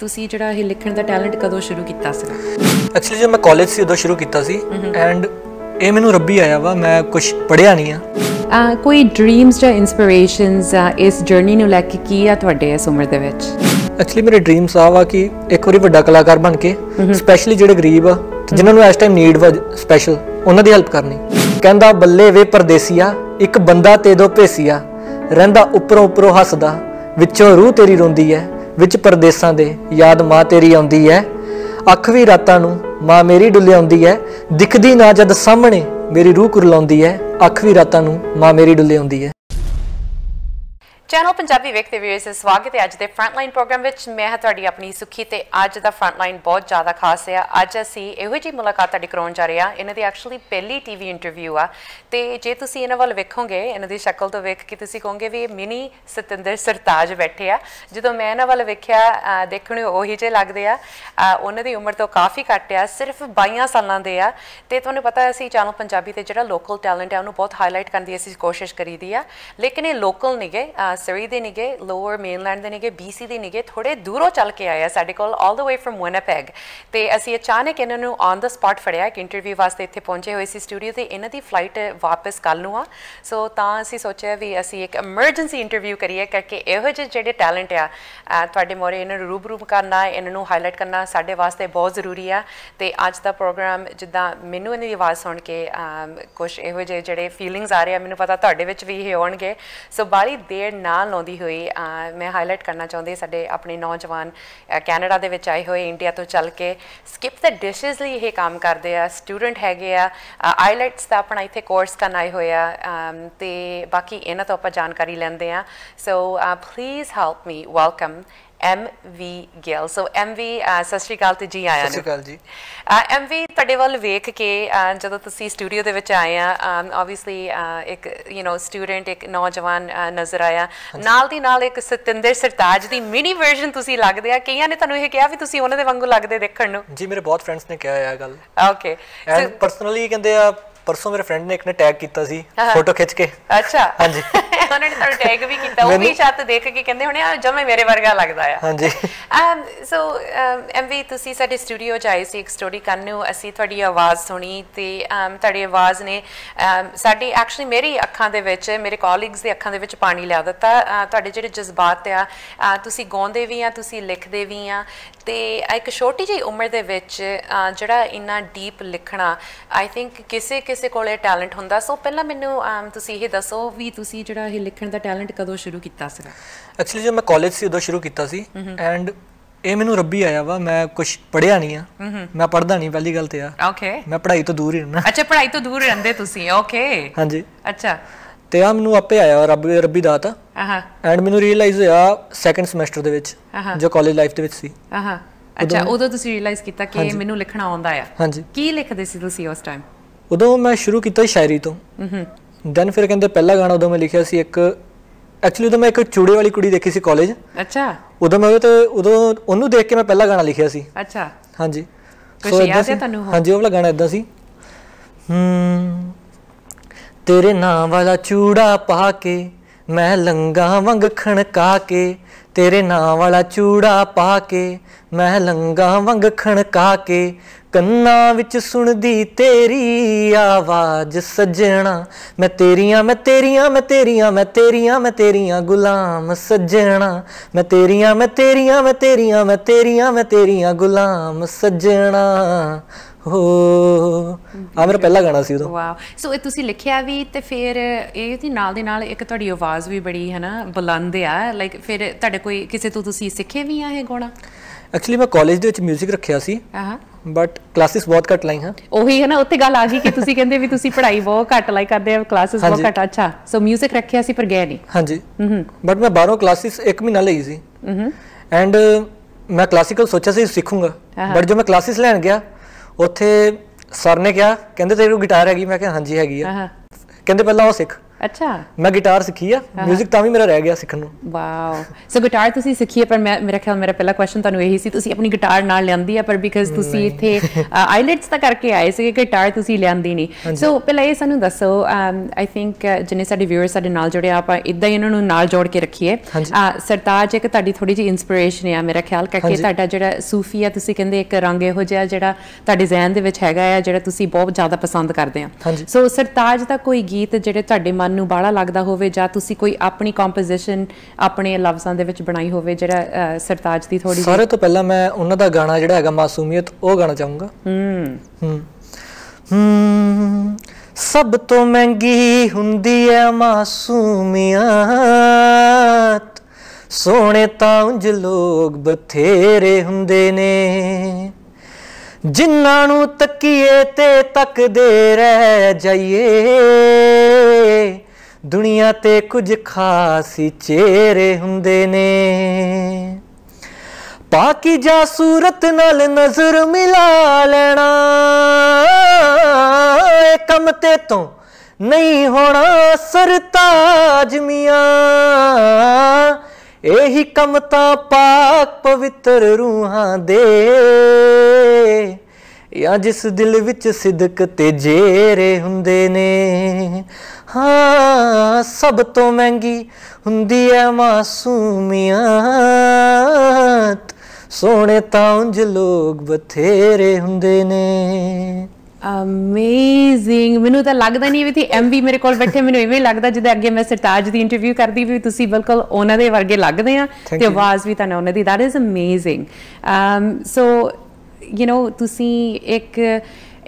ਤੁਸੀਂ ਜਿਹੜਾ ਇਹ ਲਿਖਣ ਦਾ ਟੈਲੈਂਟ ਕਦੋਂ ਸ਼ੁਰੂ ਕੀਤਾ ਸੀ ਐਕਚੁਅਲੀ ਜਦ ਮੈਂ ਕਾਲਜ ਸੀ ਉਦੋਂ ਸ਼ੁਰੂ ਕੀਤਾ ਸੀ ਐਂਡ ਇਹ ਮੈਨੂੰ ਰੱਬੀ ਆਇਆ ਵਾ ਮੈਂ ਕੁਝ ਪੜਿਆ ਨਹੀਂ ਆ ਕੋਈ ਡ੍ਰੀਮਸ ਜਾਂ ਇਨਸਪੀਰੇਸ਼ਨਸ ਇਸ ਜਰਨੀ ਨੂੰ ਲੈ ਕੇ ਕੀ ਆ ਤੁਹਾਡੇ ਇਸ ਉਮਰ ਦੇ ਵਿੱਚ ਐਕਚੁਅਲੀ ਮੇਰੇ ਡ੍ਰੀਮਸ ਆ ਵਾ ਕਿ ਇੱਕ ਵਾਰੀ ਵੱਡਾ ਕਲਾਕਾਰ ਬਣ ਕੇ ਸਪੈਸ਼ਲੀ ਜਿਹੜੇ ਗਰੀਬ ਆ ਜਿਨ੍ਹਾਂ ਨੂੰ ਇਸ ਟਾਈਮ ਨੀਡ ਵਾ ਸਪੈਸ਼ਲ ਉਹਨਾਂ ਦੀ ਹੈਲਪ ਕਰਨੀ ਕਹਿੰਦਾ ਬੱਲੇ ਵੇ ਪਰਦੇਸੀਆ ਇੱਕ ਬੰਦਾ ਤੇ ਦੋ ਭੇਸੀਆ ਰਹਿੰਦਾ ਉੱਪਰੋਂ ਉੱਪਰੋਂ ਹੱਸਦਾ ਵਿੱਚੋਂ ਰੂਹ ਤੇਰੀ ਰੋਂਦੀ ਐ ਵਿੱਚ ਪਰਦੇਸਾਂ ਦੇ ਯਾਦ ਮਾਂ ਤੇਰੀ ਆਉਂਦੀ ਐ ਅੱਖ ਵੀ ਰਾਤਾਂ ਨੂੰ ਮਾਂ ਮੇਰੀ ਡੁੱਲਿਆਉਂਦੀ ਐ ਦਿਖਦੀ ਨਾ ਜਦ ਸਾਹਮਣੇ ਮੇਰੀ ਰੂਹ ਕੁਰਲਾਉਂਦੀ ਐ ਅੱਖ ਵੀ ਰਾਤਾਂ ਨੂੰ ਮਾਂ ਮੇਰੀ ਡੁੱਲਿਆਉਂਦੀ ਐ ਚੈਨਲ ਪੰਜਾਬੀ ਵੇਖਦੇ ਵੀਅਰਸ ਇਸ ਸਵਾਗਤ ਹੈ ਅੱਜ ਦੇ ਫਰੰਟਲਾਈਨ ਪ੍ਰੋਗਰਾਮ ਵਿੱਚ ਮੈਂ ਹਾਂ ਤੁਹਾਡੀ ਆਪਣੀ ਸੁਖੀ ਤੇ ਅੱਜ ਦਾ ਫਰੰਟਲਾਈਨ ਬਹੁਤ ਜ਼ਿਆਦਾ ਖਾਸ ਹੈ ਅੱਜ ਅਸੀਂ ਇਹੋ ਜੀ ਮੁਲਾਕਾਤ ਤੁਹਾਡੀ ਕਰਾਉਣ ਜਾ ਰਹੇ ਹਾਂ ਇਹਨਾਂ ਦੀ ਐਕਚੁਅਲੀ ਪਹਿਲੀ ਟੀਵੀ ਇੰਟਰਵਿਊ ਆ ਤੇ ਜੇ ਤੁਸੀਂ ਇਹਨਾਂ ਵੱਲ ਵੇਖੋਗੇ ਇਹਨਾਂ ਦੀ ਸ਼ਕਲ ਤੋਂ ਵੇਖ ਕੇ ਤੁਸੀਂ ਕਹੋਗੇ ਵੀ ਮਿਨੀ ਸਤਿੰਦਰ ਸਰਤਾਜ ਬੈਠੇ ਆ ਜਦੋਂ ਮੈਂ ਇਹਨਾਂ ਵੱਲ ਵੇਖਿਆ ਦੇਖਣ ਨੂੰ ਉਹੀ ਜੇ ਲੱਗਦੇ ਆ ਉਹਨਾਂ ਦੀ ਉਮਰ ਤੋਂ ਕਾਫੀ ਘੱਟ ਆ ਸਿਰਫ 22 ਸਾਲਾਂ ਦੇ ਆ ਤੇ ਤੁਹਾਨੂੰ ਪਤਾ ਅਸੀਂ ਚੈਨਲ ਪੰਜਾਬੀ ਤੇ ਜਿਹੜਾ ਲੋਕਲ ਟੈਲੈਂਟ ਹੈ ਉਹਨੂੰ ਬਹੁਤ ਹਾਈਲਾਈਟ ਕਰਨ ਦੀ ਅਸੀਂ ਕੋਸ਼ਿਸ਼ ਕਰੀਦੀ ਆ ਲੇਕਿਨ ਇਹ ਲੋਕਲ ਗਏ ਸਰੀ ਦੇ ਨਿਗੇ ਲੋਅਰ ਮੇਨਲੈਂਡ ਦੇ ਨਿਗੇ ਬੀਸੀ ਦੇ ਨਿਗੇ ਥੋੜੇ ਦੂਰੋਂ ਚੱਲ ਕੇ ਆਇਆ ਸਾਡੇ ਕੋਲ 올 ਦਾ ਵੇ ਫਰਮ ਵਿਨਪੈਗ ਤੇ ਅਸੀਂ ਅਚਾਨਕ ਇਹਨਾਂ ਨੂੰ ਔਨ ਦਾ ਸਪਾਟ ਫੜਿਆ ਇੱਕ ਇੰਟਰਵਿਊ ਵਾਸਤੇ ਇੱਥੇ ਪਹੁੰਚੇ ਹੋਏ ਸੀ ਸਟੂਡੀਓ ਤੇ ਇਹਨਾਂ ਦੀ ਫਲਾਈਟ ਵਾਪਸ ਕੱਲ ਨੂੰ ਆ ਸੋ ਤਾਂ ਅਸੀਂ ਸੋਚਿਆ ਵੀ ਅਸੀਂ ਇੱਕ ਐਮਰਜੈਂਸੀ ਇੰਟਰਵਿਊ ਕਰੀਏ ਕਰਕੇ ਇਹੋ ਜਿਹੇ ਜਿਹੜੇ ਟੈਲੈਂਟ ਆ ਤੁਹਾਡੇ ਮੋਰੇ ਇਹਨਾਂ ਨੂੰ ਰੂਬਰੂ ਕਰਨਾ ਇਹਨਾਂ ਨੂੰ ਹਾਈਲਾਈਟ ਕਰਨਾ ਸਾਡੇ ਵਾਸਤੇ ਬਹੁਤ ਜ਼ਰੂਰੀ ਆ ਤੇ ਅੱਜ ਦਾ ਪ੍ਰੋਗਰਾਮ ਜਿੱਦਾਂ ਮੈਨੂੰ ਇਹਨਾਂ ਦੀ ਆਵਾਜ਼ ਸੁਣ ਕੇ ਕੁਝ ਇਹੋ ਜਿਹੇ ਜਿਹੜੇ ਫੀਲਿੰਗਸ ਆ ਰਹੇ ਆ ਮੈਨੂੰ ਪਤਾ ਤੁਹਾਡੇ ਵਿੱਚ ਵੀ ਇਹ ਹੋਣਗੇ ਸੋ ਬਾਲੀ ਦੇਰ ਨਾਲ ਲਾਉਂਦੀ ਹੋਈ ਮੈਂ ਹਾਈਲਾਈਟ ਕਰਨਾ ਚਾਹੁੰਦੀ ਸਾਡੇ ਆਪਣੇ ਨੌਜਵਾਨ ਕੈਨੇਡਾ ਦੇ ਵਿੱਚ ਆਏ ਹੋਏ ਇੰਡੀਆ ਤੋਂ ਚੱਲ ਕੇ ਸਕਿਪ ਦ ਡਿਸ਼ਸ ਲਈ ਇਹ ਕੰਮ ਕਰਦੇ ਆ ਸਟੂਡੈਂਟ ਹੈਗੇ ਆ ਆਈਲੈਟਸ ਦਾ ਆਪਣਾ ਇੱਥੇ ਕੋਰਸ ਕਰਨ ਆਏ ਹੋਏ ਆ ਤੇ ਬਾਕੀ ਇਹਨਾਂ ਤੋਂ ਆਪਾਂ ਜਾਣਕਾਰੀ ਲੈਂਦੇ ਆ so please help me welcome M V Gill so M V Sat Sri ਅਕਾਲ ਤੇ ਜੀ ਆਇਆਂ ਨੂੰ ਸਤਿ ਸ਼੍ਰੀ ਅਕਾਲ ਜੀ ਐਮ ਵੀ ਤੁਹਾਡੇ ਵੱਲ ਵੇਖ ਕੇ ਜਦੋਂ ਤੁਸੀਂ ਸਟੂਡੀਓ ਦੇ ਵਿੱਚ ਆਏ ਆ ਆਬਵੀਅਸਲੀ ਇੱਕ ਯੂ نو ਸਟੂਡੈਂਟ ਇੱਕ ਨੌਜਵਾਨ ਨਜ਼ਰ ਆਇਆ ਨਾਲ ਦੀ ਨਾਲ ਇੱਕ ਸਤਿੰਦਰ ਸਰਤਾਜ ਦੀ ਮਿਨੀ ਵਰਜ਼ਨ ਤੁਸੀਂ ਲੱਗਦੇ ਆ ਕਈਆਂ ਨੇ ਤੁਹਾਨੂੰ ਇਹ ਕਿਹਾ ਵੀ ਤੁਸੀਂ ਉਹਨਾਂ ਦੇ ਵਾਂਗੂ ਲੱਗਦੇ ਦੇਖਣ ਨੂੰ ਜੀ ਮੇਰੇ ਬਹੁਤ ਫਰੈਂਡਸ ਨੇ ਕਿਹਾ ਇਹ ਗੱਲ ਓਕੇ ਐਂਡ ਪਰਸਨਲੀ ਕਹਿੰਦੇ ਆ ਪਰਸੋਂ ਮੇਰੇ ਫਰੈਂਡ ਨੇ ਇੱਕ ਨੇ ਟੈਗ ਕੀਤਾ ਸੀ ਫੋਟੋ ਖਿੱਚ ਕੇ ਅੱਛਾ ਹਾਂਜੀ ਤਾਂ ਉਹਨਾਂ ਨੇ ਤੁਹਾਨੂੰ ਟੈਗ ਵੀ ਕੀਤਾ ਉਹ ਵੀ ਛੱਤ ਦੇਖ ਕੇ ਕਹਿੰਦੇ ਹੁਣੇ ਆ ਜਮੇ ਮੇਰੇ ਵਰਗਾ ਲੱਗਦਾ ਆ ਹਾਂਜੀ ਸੋ ਐਮਵੀ ਤੁਸੀਂ ਸਾਡੇ ਸਟੂਡੀਓ ਚ ਆਏ ਸੀ ਇੱਕ ਸਟੋਰੀ ਕਰਨ ਨੂੰ ਅਸੀਂ ਤੁਹਾਡੀ ਆਵਾਜ਼ ਸੁਣੀ ਤੇ ਤੁਹਾਡੀ ਆਵਾਜ਼ ਨੇ ਸਾਡੀ ਐਕਚੁਅਲੀ ਮੇਰੀ ਅੱਖਾਂ ਦੇ ਵਿੱਚ ਮੇਰੇ ਕੋਲੀਗਸ ਦੇ ਅੱਖਾਂ ਦੇ ਵਿੱਚ ਪਾਣੀ ਲਿਆ ਦਿੱਤਾ ਤੁਹਾਡੇ ਜਿਹੜੇ ਜਜ਼ਬਾਤ ਆ ਤੁਸੀਂ ਗਾਉਂਦੇ ਵੀ ਆ ਤੁਸੀਂ ਲਿਖਦੇ ਵੀ ਆ ਤੇ ਇੱਕ ਛੋਟੀ ਜਿਹੀ ਉਮਰ ਦੇ ਵਿੱਚ ਜਿਹੜਾ ਇੰਨਾ ਡੀਪ ਲਿਖਣਾ ਆਈ ਥਿੰਕ ਕਿਸੇ ਕਿਸੇ ਕੋਲੇ ਟੈਲੈਂਟ ਹੁੰਦਾ ਸੋ ਪਹਿਲਾਂ ਮੈਨੂੰ ਤੁਸੀਂ ਇਹ ਦੱਸੋ ਵੀ ਤੁਸੀਂ ਜਿਹੜਾ ਇਹ ਲਿਖਣ ਦਾ ਟੈਲੈਂਟ ਕਦੋਂ ਸ਼ੁਰੂ ਕੀਤਾ ਸੀਗਾ ਐਕਚੁਅਲੀ ਜਦੋਂ ਮੈਂ ਕਾਲਜ ਸੀ ਉਦੋਂ ਸ਼ੁਰੂ ਕੀਤਾ ਸੀ ਐਂਡ ਇਹ ਮੈਨੂੰ ਰੱਬੀ ਆਇਆ ਵਾ ਮੈਂ ਕੁਝ ਪੜਿਆ ਨਹੀਂ ਆ ਮੈਂ ਪੜਦਾ ਨਹੀਂ ਪਹਿਲੀ ਗੱਲ ਤੇ ਆ ਓਕੇ ਮੈਂ ਪੜ੍ਹਾਈ ਤੋਂ ਦੂਰ ਹੀ ਰਹਿਣਾ ਅੱਛਾ ਪੜ੍ਹਾਈ ਤੋਂ ਦੂਰ ਰਹਿੰਦੇ ਤੁਸੀਂ ਓਕੇ ਹਾਂਜੀ ਅੱਛਾ ਤੇ ਆ ਮੈਨੂੰ ਆਪੇ ਆਇਆ ਰੱਬ ਰੱਬੀ ਦਾਤ ਆ ਹਾਂ ਐਂਡ ਮੈਨੂੰ ਰੀਅਲਾਈਜ਼ ਹੋਇਆ ਸੈਕੰਡ ਸਮੈਸਟਰ ਦੇ ਵਿੱਚ ਜੋ ਕਾਲਜ ਲਾਈਫ ਦੇ ਵਿੱਚ ਸੀ ਹਾਂ ਅੱਛਾ ਉਦੋਂ ਤੁਸੀਂ ਰੀਅਲਾਈਜ਼ ਕੀਤਾ ਕਿ ਮੈਨੂੰ ਲਿਖਣਾ ਆਉਂਦਾ ਆ ਹਾਂਜੀ ਕੀ ਲਿਖਦੇ ਸੀ ਤੁਸੀਂ ਉਸ ਟਾਈਮ ਉਦੋਂ ਮੈਂ ਸ਼ੁਰੂ ਕੀਤਾ ਸ਼ਾਇਰੀ ਤੋਂ ਹਮਮ ਦੈਨ ਫਿਰ ਕਹਿੰਦੇ ਪਹਿਲਾ ਗਾਣਾ ਉਦੋਂ ਮੈਂ ਲਿਖਿਆ ਸੀ ਇੱਕ ਐਕਚੁਅਲੀ ਉਦੋਂ ਮੈਂ ਇੱਕ ਚੂੜੇ ਵਾਲੀ ਕੁੜੀ ਦੇਖੀ ਸੀ ਕਾਲਜ ਅੱਛਾ ਉਦੋਂ ਮੈਂ ਉਹ ਤੇ ਉਦੋਂ ਉਹਨੂੰ ਦੇਖ ਕੇ ਮੈਂ ਪਹਿਲਾ ਗਾਣਾ ਲਿਖਿਆ ਸੀ ਅੱਛਾ ਹਾਂਜੀ ਸੋ ਯਾਦ ਹੈ ਤੁਹਾਨੂੰ ਹਾਂਜੀ ਉਹ ਵਾਲਾ ਗਾਣਾ ਇਦਾਂ ਸੀ ਹੂੰ ਤੇਰੇ ਨਾਂ ਵਾਲਾ ਚੂੜਾ ਪਾ ਕੇ ਮੈਂ ਲੰਗਾ ਵੰਗ ਖਣਕਾ ਕੇ ਤੇਰੇ ਨਾਂ ਵਾਲਾ ਚੂੜਾ ਪਾ ਕੇ ਮੈਂ ਲੰਗਾ ਵੰਗ ਖਣਕਾ ਕੇ ਕੰਨਾਂ ਵਿੱਚ ਸੁਣਦੀ ਤੇਰੀ ਆਵਾਜ਼ ਸੱਜਣਾ ਮੈਂ ਤੇਰੀਆਂ ਮੈਂ ਤੇਰੀਆਂ ਮੈਂ ਤੇਰੀਆਂ ਮੈਂ ਤੇਰੀਆਂ ਮੈਂ ਤੇਰੀਆਂ ਗੁਲਾਮ ਸੱਜਣਾ ਮੈਂ ਤੇਰੀਆਂ ਮੈਂ ਤੇਰੀਆਂ ਮੈਂ ਤੇਰੀਆਂ ਮੈਂ ਤੇਰੀਆਂ ਮੈਂ ਤੇਰੀਆਂ ਗੁਲਾਮ ਸੱਜਣਾ ਹੋ ਆ ਮੇਰਾ ਪਹਿਲਾ ਗਾਣਾ ਸੀ ਉਦੋਂ ਵਾਓ ਸੋ ਇਹ ਤੁਸੀਂ ਲਿਖਿਆ ਵੀ ਤੇ ਫਿਰ ਇਹ ਤੇ ਨਾਲ ਦੇ ਨਾਲ ਇੱਕ ਤੁਹਾਡੀ ਆਵਾਜ਼ ਵੀ ਬੜੀ ਹੈ ਨਾ ਬੁਲੰਦ ਆ ਲਾਈਕ ਫਿਰ ਤੁਹਾਡੇ ਕੋਈ ਕਿਸੇ ਤੋਂ ਤੁਸੀਂ ਸਿੱਖੇ ਵੀ ਆ ਇਹ ਗਾਣਾ ਐਕਚੁਅਲੀ ਮੈਂ ਕਾਲਜ ਦੇ ਵਿੱਚ 뮤직 ਰੱਖਿਆ ਸੀ ਹਾਂ ਬਟ ਕਲਾਸਿਸ ਬਹੁਤ ਘੱਟ ਲਾਈ ਹਾਂ ਉਹੀ ਹੈ ਨਾ ਉੱਥੇ ਗੱਲ ਆ ਗਈ ਕਿ ਤੁਸੀਂ ਕਹਿੰਦੇ ਵੀ ਤੁਸੀਂ ਪੜ੍ਹਾਈ ਬਹੁਤ ਘੱਟ ਲਾਈ ਕਰਦੇ ਆ ਕਲਾਸਿਸ ਬਹੁਤ ਘੱਟ ਅੱਛਾ ਸੋ 뮤직 ਰੱਖਿਆ ਸੀ ਪਰ ਗਏ ਨਹੀਂ ਹਾਂਜੀ ਹਮਮ mm-hmm. ਬਟ ਮੈਂ 12 ਕਲਾਸਿਸ 1 ਮਹੀਨਾ ਲਈ ਸੀ ਹਮਮ mm-hmm. ਐਂਡ ਮੈਂ ਕਲਾਸਿਕਲ ਸੋਚਿਆ ਸੀ ਸਿੱਖੂਗਾ ਬਟ uh-huh. ਜਦੋਂ ਮੈਂ ਕਲਾਸਿਸ ਲੈਣ ਗਿਆ ਉੱਥੇ ਸਰ ਨੇ ਕਿਹਾ ਕਹਿੰਦੇ ਤੇਰੇ ਕੋਲ ਗਿਟਾਰ ਹੈਗੀ ਮੈਂ ਕਿਹਾ ਹਾਂਜੀ ਹੈਗੀ ਆ ਕਹਿੰਦੇ ਪਹਿਲਾਂ ਉਹ ਸਿੱਖ ਅੱਛਾ ਮੈਂ ਗਿਟਾਰ ਸਿੱਖੀ ਆ 뮤직 ਤਾਂ ਵੀ ਮੇਰਾ ਰਹਿ ਗਿਆ ਸਿੱਖਣ ਨੂੰ ਵਾਓ ਸੋ ਗਿਟਾਰ ਤੁਸੀਂ ਸਿੱਖੀ ਪਰ ਮੈਂ ਮੇਰਾ ਖਿਆਲ ਮੇਰਾ ਪਹਿਲਾ ਕੁਐਸਚਨ ਤੁਹਾਨੂੰ ਇਹੀ ਸੀ ਤੁਸੀਂ ਆਪਣੀ ਗਿਟਾਰ ਨਾਲ ਲਿਆਂਦੀ ਆ ਪਰ ਬਿਕਾਜ਼ ਤੁਸੀਂ ਇੱਥੇ ਆਈਲੈਂਡਸ ਤਾਂ ਕਰਕੇ ਆਏ ਸੀ ਕਿ ਗਿਟਾਰ ਤੁਸੀਂ ਲਿਆਂਦੀ ਨਹੀਂ ਸੋ ਪਹਿਲਾਂ ਇਹ ਸਾਨੂੰ ਦੱਸੋ ਆਈ ਥਿੰਕ ਜਿਨੇ ਸਾਡੇ ਵਿਊਅਰਸ ਸਾਡੇ ਨਾਲ ਜੁੜੇ ਆਪਾਂ ਇਦਾਂ ਹੀ ਇਹਨਾਂ ਨੂੰ ਨਾਲ ਜੋੜ ਕੇ ਰੱਖੀਏ ਸਰਤਾਜ ਇੱਕ ਤੁਹਾਡੀ ਥੋੜੀ ਜਿਹੀ ਇਨਸਪੀਰੇਸ਼ਨ ਆ ਮੇਰਾ ਖਿਆਲ ਕਰਕੇ ਤੁਹਾਡਾ ਜਿਹੜਾ ਸੂਫੀਆ ਤੁਸੀਂ ਕਹਿੰਦੇ ਇੱਕ ਰੰਗ ਇਹੋ ਜਿਹਾ ਜਿਹੜਾ ਤੁਹਾਡੇ ਜ਼ਿਹਨ ਦੇ ਵਿੱਚ ਹੈਗਾ ਆ ਜਿਹੜਾ ਤੁਸੀਂ ਬਹੁਤ ਜ਼ਿਆਦਾ ਪਸੰਦ ਕਰਦੇ ਆ ਸੋ ਸਰਤਾਜ ਦਾ ਕੋਈ ਗੀਤ ਜਿਹੜੇ ਤੁਹਾਡੇ ਮਨ ਨੂੰ ਬਾੜਾ ਲੱਗਦਾ ਹੋਵੇ ਜਾਂ ਤੁਸੀਂ ਕੋਈ ਆਪਣੀ ਕੰਪੋਜੀਸ਼ਨ ਆਪਣੇ ਲਫ਼ਜ਼ਾਂ ਦੇ ਵਿੱਚ ਬਣਾਈ ਹੋਵੇ ਜਿਹੜਾ ਸਰਤਾਜ ਦੀ ਥੋੜੀ ਸਾਰੇ ਤੋਂ ਪਹਿਲਾਂ ਮੈਂ ਉਹਨਾਂ ਦਾ ਗਾਣਾ ਜਿਹੜਾ ਹੈਗਾ ਮਾਸੂਮੀਅਤ ਉਹ ਗਾਣਾ ਚਾਹੂੰਗਾ ਹੂੰ ਹੂੰ ਸਭ ਤੋਂ ਮਹਿੰਗੀ ਹੁੰਦੀ ਹੈ ਮਾਸੂਮੀਅਤ ਸੋਹਣੇ ਤਾਂ ਉਂਝ ਲੋਕ ਬਥੇਰੇ ਹੁੰਦੇ ਨੇ ਜਿਨ੍ਹਾਂ ਨੂੰ ਤੱਕੀਏ ਤੇ ਤੱਕਦੇ ਰਹਿ ਜਾਈਏ ਦੁਨੀਆ ਤੇ ਕੁਝ ਖਾਸ ਚਿਹਰੇ ਹੁੰਦੇ ਨੇ ਪਾਕੀਜਾ ਸੂਰਤ ਨਾਲ ਨਜ਼ਰ ਮਿਲਾ ਲੈਣਾ ਏ ਕੰਮ ਤੇ ਤੋਂ ਨਹੀਂ ਹੋਣਾ ਸਰਤਾਜ ਮੀਆਂ ਇਹੀ ਕੰਮ ਤਾਂ ਪਾਕ ਪਵਿੱਤਰ ਰੂਹਾਂ ਦੇ ਜਾਂ ਜਿਸ ਦਿਲ ਵਿੱਚ ਸਿਦਕ ਤੇ ਜੇਰੇ ਹੁੰਦੇ ਨੇ ਹਾਂ ਸਭ ਤੋਂ ਮਹਿੰਗੀ ਹੁੰਦੀ ਐ ਮਾਸੂਮੀਅਤ ਸੋਹਣੇ ਤਾਂ ਉਂਝ ਲੋਕ ਬਥੇਰੇ ਹੁੰਦੇ ਨੇ ਅਮੇਜ਼ਿੰਗ ਮੈਨੂੰ ਤਾਂ ਲੱਗਦਾ ਨਹੀਂ ਵੀ ਤੇ ਐਮਵੀ ਮੇਰੇ ਕੋਲ ਬੈਠੇ ਮੈਨੂੰ ਇਵੇਂ ਲੱਗਦਾ ਜਿੱਦਾਂ ਅੱਗੇ ਮੈਂ ਸਰਤਾਜ ਦੀ ਇੰਟਰਵਿਊ ਕਰਦੀ ਵੀ ਤੁਸੀਂ ਬਿਲਕੁਲ ਉਹਨਾਂ ਦੇ ਵਰਗੇ ਲੱਗਦੇ ਆ ਤੇ ਆਵਾਜ਼ ਵੀ ਤਾਂ ਉਹਨਾਂ ਦੀ that is amazing um so you know ਤੁਸੀਂ ਇੱਕ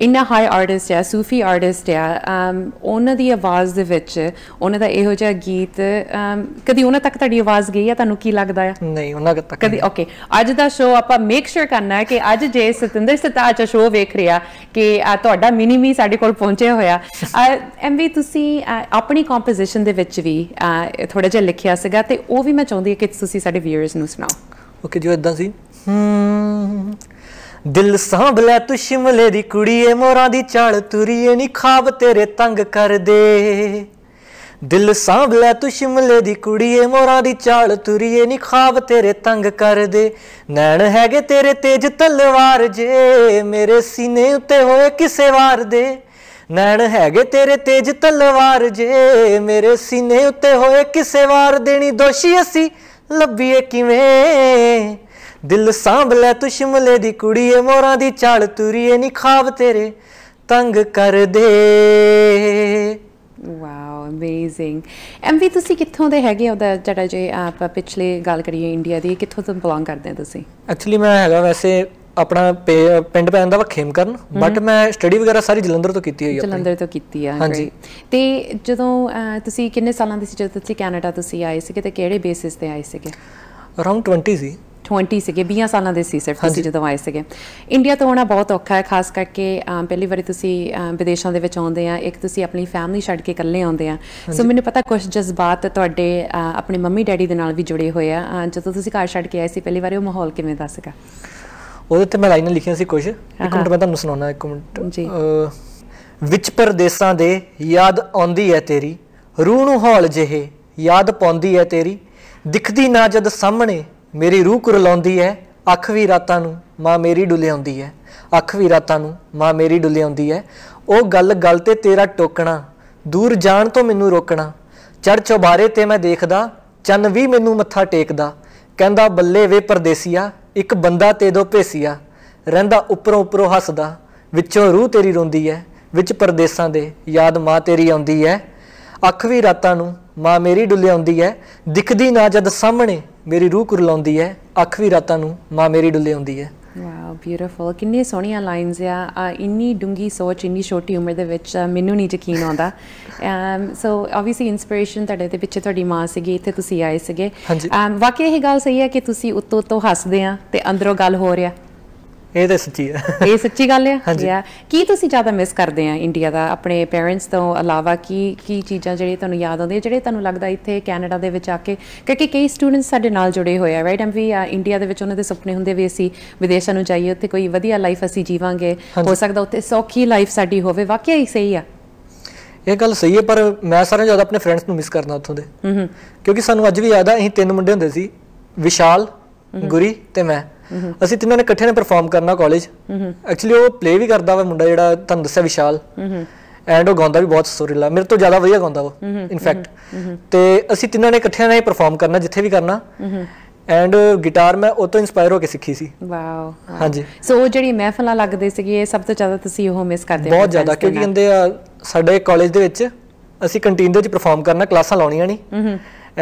ਇੰਨਾ ਹਾਈ ਆਰਟਿਸਟ ਹੈ ਸੂਫੀ ਆਰਟਿਸਟ ਹੈ ਅਮ ਉਹਨਾਂ ਦੀ ਆਵਾਜ਼ ਦੇ ਵਿੱਚ ਉਹਨਾਂ ਦਾ ਇਹੋ ਜਿਹਾ ਗੀਤ ਕਦੀ ਉਹਨਾਂ ਤੱਕ ਤੁਹਾਡੀ ਆਵਾਜ਼ ਗਈ ਆ ਤੁਹਾਨੂੰ ਕੀ ਲੱਗਦਾ ਆ ਨਹੀਂ ਉਹਨਾਂ ਤੱਕ ਕਦੀ ਓਕੇ ਅੱਜ ਦਾ ਸ਼ੋਅ ਆਪਾਂ ਮੇਕ ਸ਼ੋਰ ਕਰਨਾ ਹੈ ਕਿ ਅੱਜ ਜੇ ਸਤਿੰਦਰ ਦਾ ਸ਼ੋਅ ਵੇਖ ਰਿਹਾ ਕਿ ਤੁਹਾਡਾ ਮਿਨੀ ਵੀ ਸਾਡੇ ਕੋਲ ਪਹੁੰਚਿਆ ਹੋਇਆ ਐਮ ਵੀ ਤੁਸੀਂ ਆਪਣੀ ਕੰਪੋਜੀਸ਼ਨ ਦੇ ਵਿੱਚ ਵੀ ਥੋੜਾ ਜਿਹਾ ਲਿਖਿਆ ਸੀਗਾ ਤੇ ਉਹ ਵੀ ਮੈਂ ਚਾਹੁੰਦੀ ਹਾਂ ਕਿ ਤੁਸੀਂ ਸਾਡੇ ਵੀਅਰਸ ਨੂੰ ਸੁਣਾਓ ਓਕੇ ਜੋ ਇਦਾਂ ਸੀ ਹਮ ਦਿਲ ਸਾਂਭ ਲੈ ਤੂੰ ਸ਼ਿਮਲੇ ਦੀ ਕੁੜੀਏ ਮੋਰਾਂ ਦੀ ਚਾਲ ਤੁਰੀਏ ਨੀ ਖਾਬ ਤੇਰੇ ਤੰਗ ਕਰਦੇ ਦਿਲ ਸਾਂਭ ਲੈ ਤੂੰ ਸ਼ਿਮਲੇ ਦੀ ਕੁੜੀਏ ਮੋਰਾਂ ਦੀ ਚਾਲ ਤੁਰੀਏ ਨੀ ਖਾਬ ਤੇਰੇ ਤੰਗ ਕਰਦੇ ਨੈਣ ਹੈਗੇ ਤੇਰੇ ਤੇਜ ਤਲਵਾਰ ਜੇ ਮੇਰੇ ਸੀਨੇ ਉੱਤੇ ਹੋਏ ਕਿਸੇ ਵਾਰ ਦੇ ਨੈਣ ਹੈਗੇ ਤੇਰੇ ਤੇਜ ਤਲਵਾਰ ਜੇ ਮੇਰੇ ਸੀਨੇ ਉੱਤੇ ਹੋਏ ਕਿਸੇ ਵਾਰ ਦੇਣੀ ਦੋਸ਼ੀ ਅਸੀਂ ਲੱਭੀਏ ਕਿਵੇਂ ਦਿਲ ਸਾਂਭ ਲੈ ਤੂੰ ਸ਼ਿਮਲੇ ਦੀ ਕੁੜੀਏ ਮੋਰਾਂ ਦੀ ਚਾਲ ਤੁਰੀਏ ਨੀ ਖਾਬ ਤੇਰੇ ਤੰਗ ਕਰ ਦੇ ਵਾਓ ਅਮੇਜ਼ਿੰਗ ਐਮਵੀ ਤੁਸੀਂ ਕਿੱਥੋਂ ਦੇ ਹੈਗੇ ਉਹਦਾ ਜਿਹੜਾ ਜੇ ਆਪ ਪਿਛਲੇ ਗੱਲ ਕਰੀਏ ਇੰਡੀਆ ਦੀ ਕਿੱਥੋਂ ਤੋਂ ਬਿਲੋਂਗ ਕਰਦੇ ਹੋ ਤੁਸੀਂ ਐਕਚੁਅਲੀ ਮੈਂ ਹੈਗਾ ਵੈਸੇ ਆਪਣਾ ਪਿੰਡ ਪੈਣ ਦਾ ਵਖੇਮ ਕਰਨ ਬਟ ਮੈਂ ਸਟੱਡੀ ਵਗੈਰਾ ਸਾਰੀ ਜਲੰਧਰ ਤੋਂ ਕੀਤੀ ਹੋਈ ਹੈ ਜਲੰਧਰ ਤੋਂ ਕੀਤੀ ਆ ਹਾਂਜੀ ਤੇ ਜਦੋਂ ਤੁਸੀਂ ਕਿੰਨੇ ਸਾਲਾਂ ਦੇ ਸੀ ਜਦੋਂ ਤੁਸੀਂ ਕੈਨੇਡਾ ਤੁਸੀਂ ਆਏ ਸੀਗੇ ਤੇ ਕਿਹੜੇ ਬੇਸਿਸ ਤੇ ਆਏ ਸੀਗੇ ਅਰਾਊਂਡ 20 ਸੀ 20 ਸੀਗੇ 20 ਸਾਲਾਂ ਦੇ ਸੀ ਸਿਰਫ ਤੁਸੀਂ ਜਦੋਂ ਆਏ ਸੀਗੇ ਇੰਡੀਆ ਤੋਂ ਆਉਣਾ ਬਹੁਤ ਔਖਾ ਹੈ ਖਾਸ ਕਰਕੇ ਪਹਿਲੀ ਵਾਰੀ ਤੁਸੀਂ ਵਿਦੇਸ਼ਾਂ ਦੇ ਵਿੱਚ ਆਉਂਦੇ ਆ ਇੱਕ ਤੁਸੀਂ ਆਪਣੀ ਫੈਮਿਲੀ ਛੱਡ ਕੇ ਇਕੱਲੇ ਆਉਂਦੇ ਆ ਸੋ ਮੈਨੂੰ ਪਤਾ ਕੁਝ ਜਜ਼ਬਾਤ ਤੁਹਾਡੇ ਆਪਣੇ ਮੰਮੀ ਡੈਡੀ ਦੇ ਨਾਲ ਵੀ ਜੁੜੇ ਹੋਏ ਆ ਜਦੋਂ ਤੁਸੀਂ ਘਰ ਛੱਡ ਕੇ ਆਏ ਸੀ ਪਹਿਲੀ ਵਾਰੀ ਉਹ ਮਾਹੌਲ ਕਿਵੇਂ ਦਾ ਸੀਗਾ ਉਹਦੇ ਤੇ ਮੈਂ ਲਾਈਨਾਂ ਲਿਖੀਆਂ ਸੀ ਕੁਝ ਇੱਕ ਮਿੰਟ ਮੈਂ ਤੁਹਾਨੂੰ ਸੁਣਾਉਣਾ ਇੱਕ ਮਿੰਟ ਜੀ ਵਿੱਚ ਪਰਦੇਸਾਂ ਦੇ ਯਾਦ ਆਉਂਦੀ ਹੈ ਤੇਰੀ ਰੂਹ ਨੂੰ ਹੌਲ ਜਿਹੇ ਯਾਦ ਪਾਉਂਦੀ ਹੈ ਤੇਰੀ ਦਿਖਦੀ ਨਾ ਜਦ ਸਾਹਮਣੇ ਮੇਰੀ ਰੂਹ ਕੁਰਲਾਉਂਦੀ ਹੈ ਅੱਖ ਵੀ ਰਾਤਾਂ ਨੂੰ ਮਾਂ ਮੇਰੀ ਡੁਲਿਆਉਂਦੀ ਹੈ ਅੱਖ ਵੀ ਰਾਤਾਂ ਨੂੰ ਮਾਂ ਮੇਰੀ ਡੁਲਿਆਉਂਦੀ ਹੈ ਉਹ ਗੱਲ ਗੱਲ ਤੇ ਤੇਰਾ ਟੋਕਣਾ ਦੂਰ ਜਾਣ ਤੋਂ ਮੈਨੂੰ ਰੋਕਣਾ ਚੜ ਚੁਬਾਰੇ ਤੇ ਮੈਂ ਦੇਖਦਾ ਚੰਨ ਵੀ ਮੈਨੂੰ ਮੱਥਾ ਟੇਕਦਾ ਕਹਿੰਦਾ ਬੱਲੇ ਵੇ ਪਰਦੇਸੀਆ ਇੱਕ ਬੰਦਾ ਤੇ ਦੋ ਭੇਸੀਆ ਰਹਿੰਦਾ ਉੱਪਰੋਂ ਉੱਪਰੋਂ ਹੱਸਦਾ ਵਿੱਚੋਂ ਰੂਹ ਤੇਰੀ ਰੋਂਦੀ ਹੈ ਵਿੱਚ ਪਰਦੇਸਾਂ ਦੇ ਯਾਦ ਮਾਂ ਤੇਰੀ ਆਉਂਦੀ ਹੈ ਅੱਖ ਵੀ ਰਾਤਾਂ ਨੂੰ ਮਾਂ ਮੇਰੀ ਡੁੱਲੇ ਆਉਂਦੀ ਐ ਦਿਖਦੀ ਨਾ ਜਦ ਸਾਹਮਣੇ ਮੇਰੀ ਰੂਹ ਕੁਰਲਾਉਂਦੀ ਐ ਅੱਖ ਵੀ ਰਾਤਾਂ ਨੂੰ ਮਾਂ ਮੇਰੀ ਡੁੱਲੇ ਆਉਂਦੀ ਐ ਵਾਓ ਬਿਊਟੀਫੁਲ ਕਿੰਨੀ ਸੋਹਣੀਆਂ ਲਾਈਨਸ ਆ ਇੰਨੀ ਡੂੰਗੀ ਸੋਚ ਇੰਨੀ ਛੋਟੀ ਉਮਰ ਦੇ ਵਿੱਚ ਮੈਨੂੰ ਨਹੀਂ ਯਕੀਨ ਆਉਂਦਾ ਐਮ ਸੋ ਆਬਵੀਅਸਲੀ ਇਨਸਪੀਰੇਸ਼ਨ ਤੁਹਾਡੇ ਦੇ ਪਿੱਛੇ ਤੁਹਾਡੀ ਮਾਂ ਸੀਗੀ ਇੱਥੇ ਤੁਸੀਂ ਆਏ ਸੀਗੇ ਐਮ um, ਵਾਕਿਆ ਇਹ ਗੱਲ ਸਹੀ ਹੈ ਕਿ ਤੁਸੀਂ ਉੱਤੋਂ ਤੋਂ ਹੱਸਦੇ ਆ ਤੇ ਅੰਦਰੋਂ ਗੱਲ ਹੋ ਰਿਹਾ ਇਹ ਤਾਂ ਸੱਚੀ ਹੈ ਇਹ ਸੱਚੀ ਗੱਲ ਹੈ ਯਾ ਕੀ ਤੁਸੀਂ ਜ਼ਿਆਦਾ ਮਿਸ ਕਰਦੇ ਆ ਇੰਡੀਆ ਦਾ ਆਪਣੇ ਪੇਰੈਂਟਸ ਤੋਂ ਇਲਾਵਾ ਕੀ ਕੀ ਚੀਜ਼ਾਂ ਜਿਹੜੀਆਂ ਤੁਹਾਨੂੰ ਯਾਦ ਆਉਂਦੀਆਂ ਜਿਹੜੇ ਤੁਹਾਨੂੰ ਲੱਗਦਾ ਇੱਥੇ ਕੈਨੇਡਾ ਦੇ ਵਿੱਚ ਆ ਕੇ ਕਿਉਂਕਿ ਕਈ ਸਟੂਡੈਂਟਸ ਸਾਡੇ ਨਾਲ ਜੁੜੇ ਹੋਏ ਆ ਰਾਈਟ ਐਮ ਵੀ ਇੰਡੀਆ ਦੇ ਵਿੱਚ ਉਹਨਾਂ ਦੇ ਸੁਪਨੇ ਹੁੰਦੇ ਵੀ ਅਸੀਂ ਵਿਦੇਸ਼ਾਂ ਨੂੰ ਜਾਈਏ ਉੱਥੇ ਕੋਈ ਵਧੀਆ ਲਾਈਫ ਅਸੀਂ ਜੀਵਾਂਗੇ ਹੋ ਸਕਦਾ ਉੱਥੇ ਸੌਖੀ ਲਾਈਫ ਸਾਡੀ ਹੋਵੇ ਵਾਕਿਆ ਹੀ ਸਹੀ ਆ ਇਹ ਗੱਲ ਸਹੀ ਹੈ ਪਰ ਮੈਂ ਸਾਰਿਆਂ ਜ਼ਿਆਦਾ ਆਪਣੇ ਫਰੈਂਡਸ ਨੂੰ ਮਿਸ ਕਰਨਾ ਉੱਥੋਂ ਦੇ ਹੂੰ ਹੂੰ ਕਿਉਂਕਿ ਸਾਨੂੰ ਅੱਜ ਵੀ ਯਾਦ ਆ ਅਸੀਂ ਤਿੰਨ ਮੁੰਡੇ ਹੁੰਦੇ ਸੀ ਵਿਸ਼ਾਲ ਗੁਰੀ ਤੇ ਮੈਂ ਅਸੀਂ ਤਿੰਨਾਂ ਨੇ ਇਕੱਠੇ ਨੇ ਪਰਫਾਰਮ ਕਰਨਾ ਕਾਲਜ ਐਕਚੁਅਲੀ ਉਹ ਪਲੇ ਵੀ ਕਰਦਾ ਵਾ ਮੁੰਡਾ ਜਿਹੜਾ ਤੁਹਾਨੂੰ ਦੱਸਿਆ ਵਿਸ਼ਾਲ ਐਂਡ ਉਹ ਗਾਉਂਦਾ ਵੀ ਬਹੁਤ ਸੁਰੀਲਾ ਮੇਰੇ ਤੋਂ ਜ਼ਿਆਦਾ ਵਧੀਆ ਗਾਉਂਦਾ ਉਹ ਇਨਫੈਕਟ ਤੇ ਅਸੀਂ ਤਿੰਨਾਂ ਨੇ ਇਕੱਠਿਆਂ ਨੇ ਪਰਫਾਰਮ ਕਰਨਾ ਜਿੱਥੇ ਵੀ ਕਰਨਾ ਐਂਡ ਗਿਟਾਰ ਮੈਂ ਉਹ ਤੋਂ ਇਨਸਪਾਇਰ ਹੋ ਕੇ ਸਿੱਖੀ ਸੀ ਵਾਓ ਹਾਂਜੀ ਸੋ ਉਹ ਜਿਹੜੀ ਮਹਿਫਲਾਂ ਲੱਗਦੇ ਸੀਗੇ ਇਹ ਸਭ ਤੋਂ ਜ਼ਿਆਦਾ ਤੁਸੀਂ ਉਹ ਮਿਸ ਕਰਦੇ ਹੋ ਬਹੁਤ ਜ਼ਿਆਦਾ ਕਿਉਂਕਿ ਕਹਿੰਦੇ ਆ ਸਾਡੇ ਕਾਲਜ ਦੇ ਵਿੱਚ ਅਸੀਂ ਕੰਟੀਨ ਦੇ ਵਿੱਚ ਪਰਫਾਰਮ ਕਰਨਾ ਕਲਾਸਾਂ ਲਾਉਣੀਆਂ ਨਹੀਂ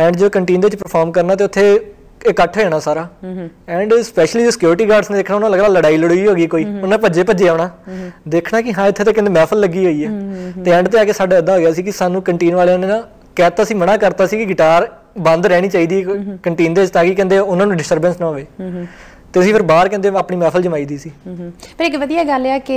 ਐਂਡ ਜੋ ਕੰਟੀਨ ਦੇ ਵਿੱਚ ਪਰਫਾਰਮ ਕਰਨਾ ਤੇ ਉੱਥੇ ਇਕੱਠ ਹੋ ਜਾਣਾ ਸਾਰਾ ਐਂਡ ਸਪੈਸ਼ਲੀ ਸਿਕਿਉਰਿਟੀ ਗਾਰਡਸ ਨੇ ਦੇਖਣਾ ਉਹਨਾਂ ਲੱਗਦਾ ਲੜਾਈ ਲੜਾਈ ਹੋ ਗਈ ਕੋਈ ਉਹਨਾਂ ਭੱਜੇ ਭੱਜੇ ਆਉਣਾ ਦੇਖਣਾ ਕਿ ਹਾਂ ਇੱਥੇ ਤਾਂ ਕਹਿੰਦੇ ਮਹਿਫਲ ਲੱਗੀ ਹੋਈ ਹੈ ਤੇ ਐਂਡ ਤੇ ਆ ਕੇ ਸਾਡਾ ਇਦਾਂ ਹੋ ਗਿਆ ਸੀ ਕਿ ਸਾਨੂੰ ਕੰਟੀਨ ਵਾਲਿਆਂ ਨੇ ਨਾ ਕਹਿਤਾ ਸੀ ਮਨਾ ਕਰਤਾ ਸੀ ਕਿ ਗਿਟਾਰ ਬੰਦ ਰਹਿਣੀ ਚਾਹੀਦੀ ਕੰਟੀਨ ਦੇ ਵਿੱਚ ਤਾਂ ਕਿ ਕਹਿੰਦੇ ਉਹਨਾਂ ਨੂੰ ਡਿਸਟਰਬੈਂਸ ਨਾ ਹੋਵੇ ਤੇ ਅਸੀਂ ਫਿਰ ਬਾਹਰ ਕਹਿੰਦੇ ਆਪਣੀ ਮਹਿਫਲ ਜਮਾਈ ਦੀ ਸੀ ਪਰ ਇੱਕ ਵਧੀਆ ਗੱਲ ਹੈ ਕਿ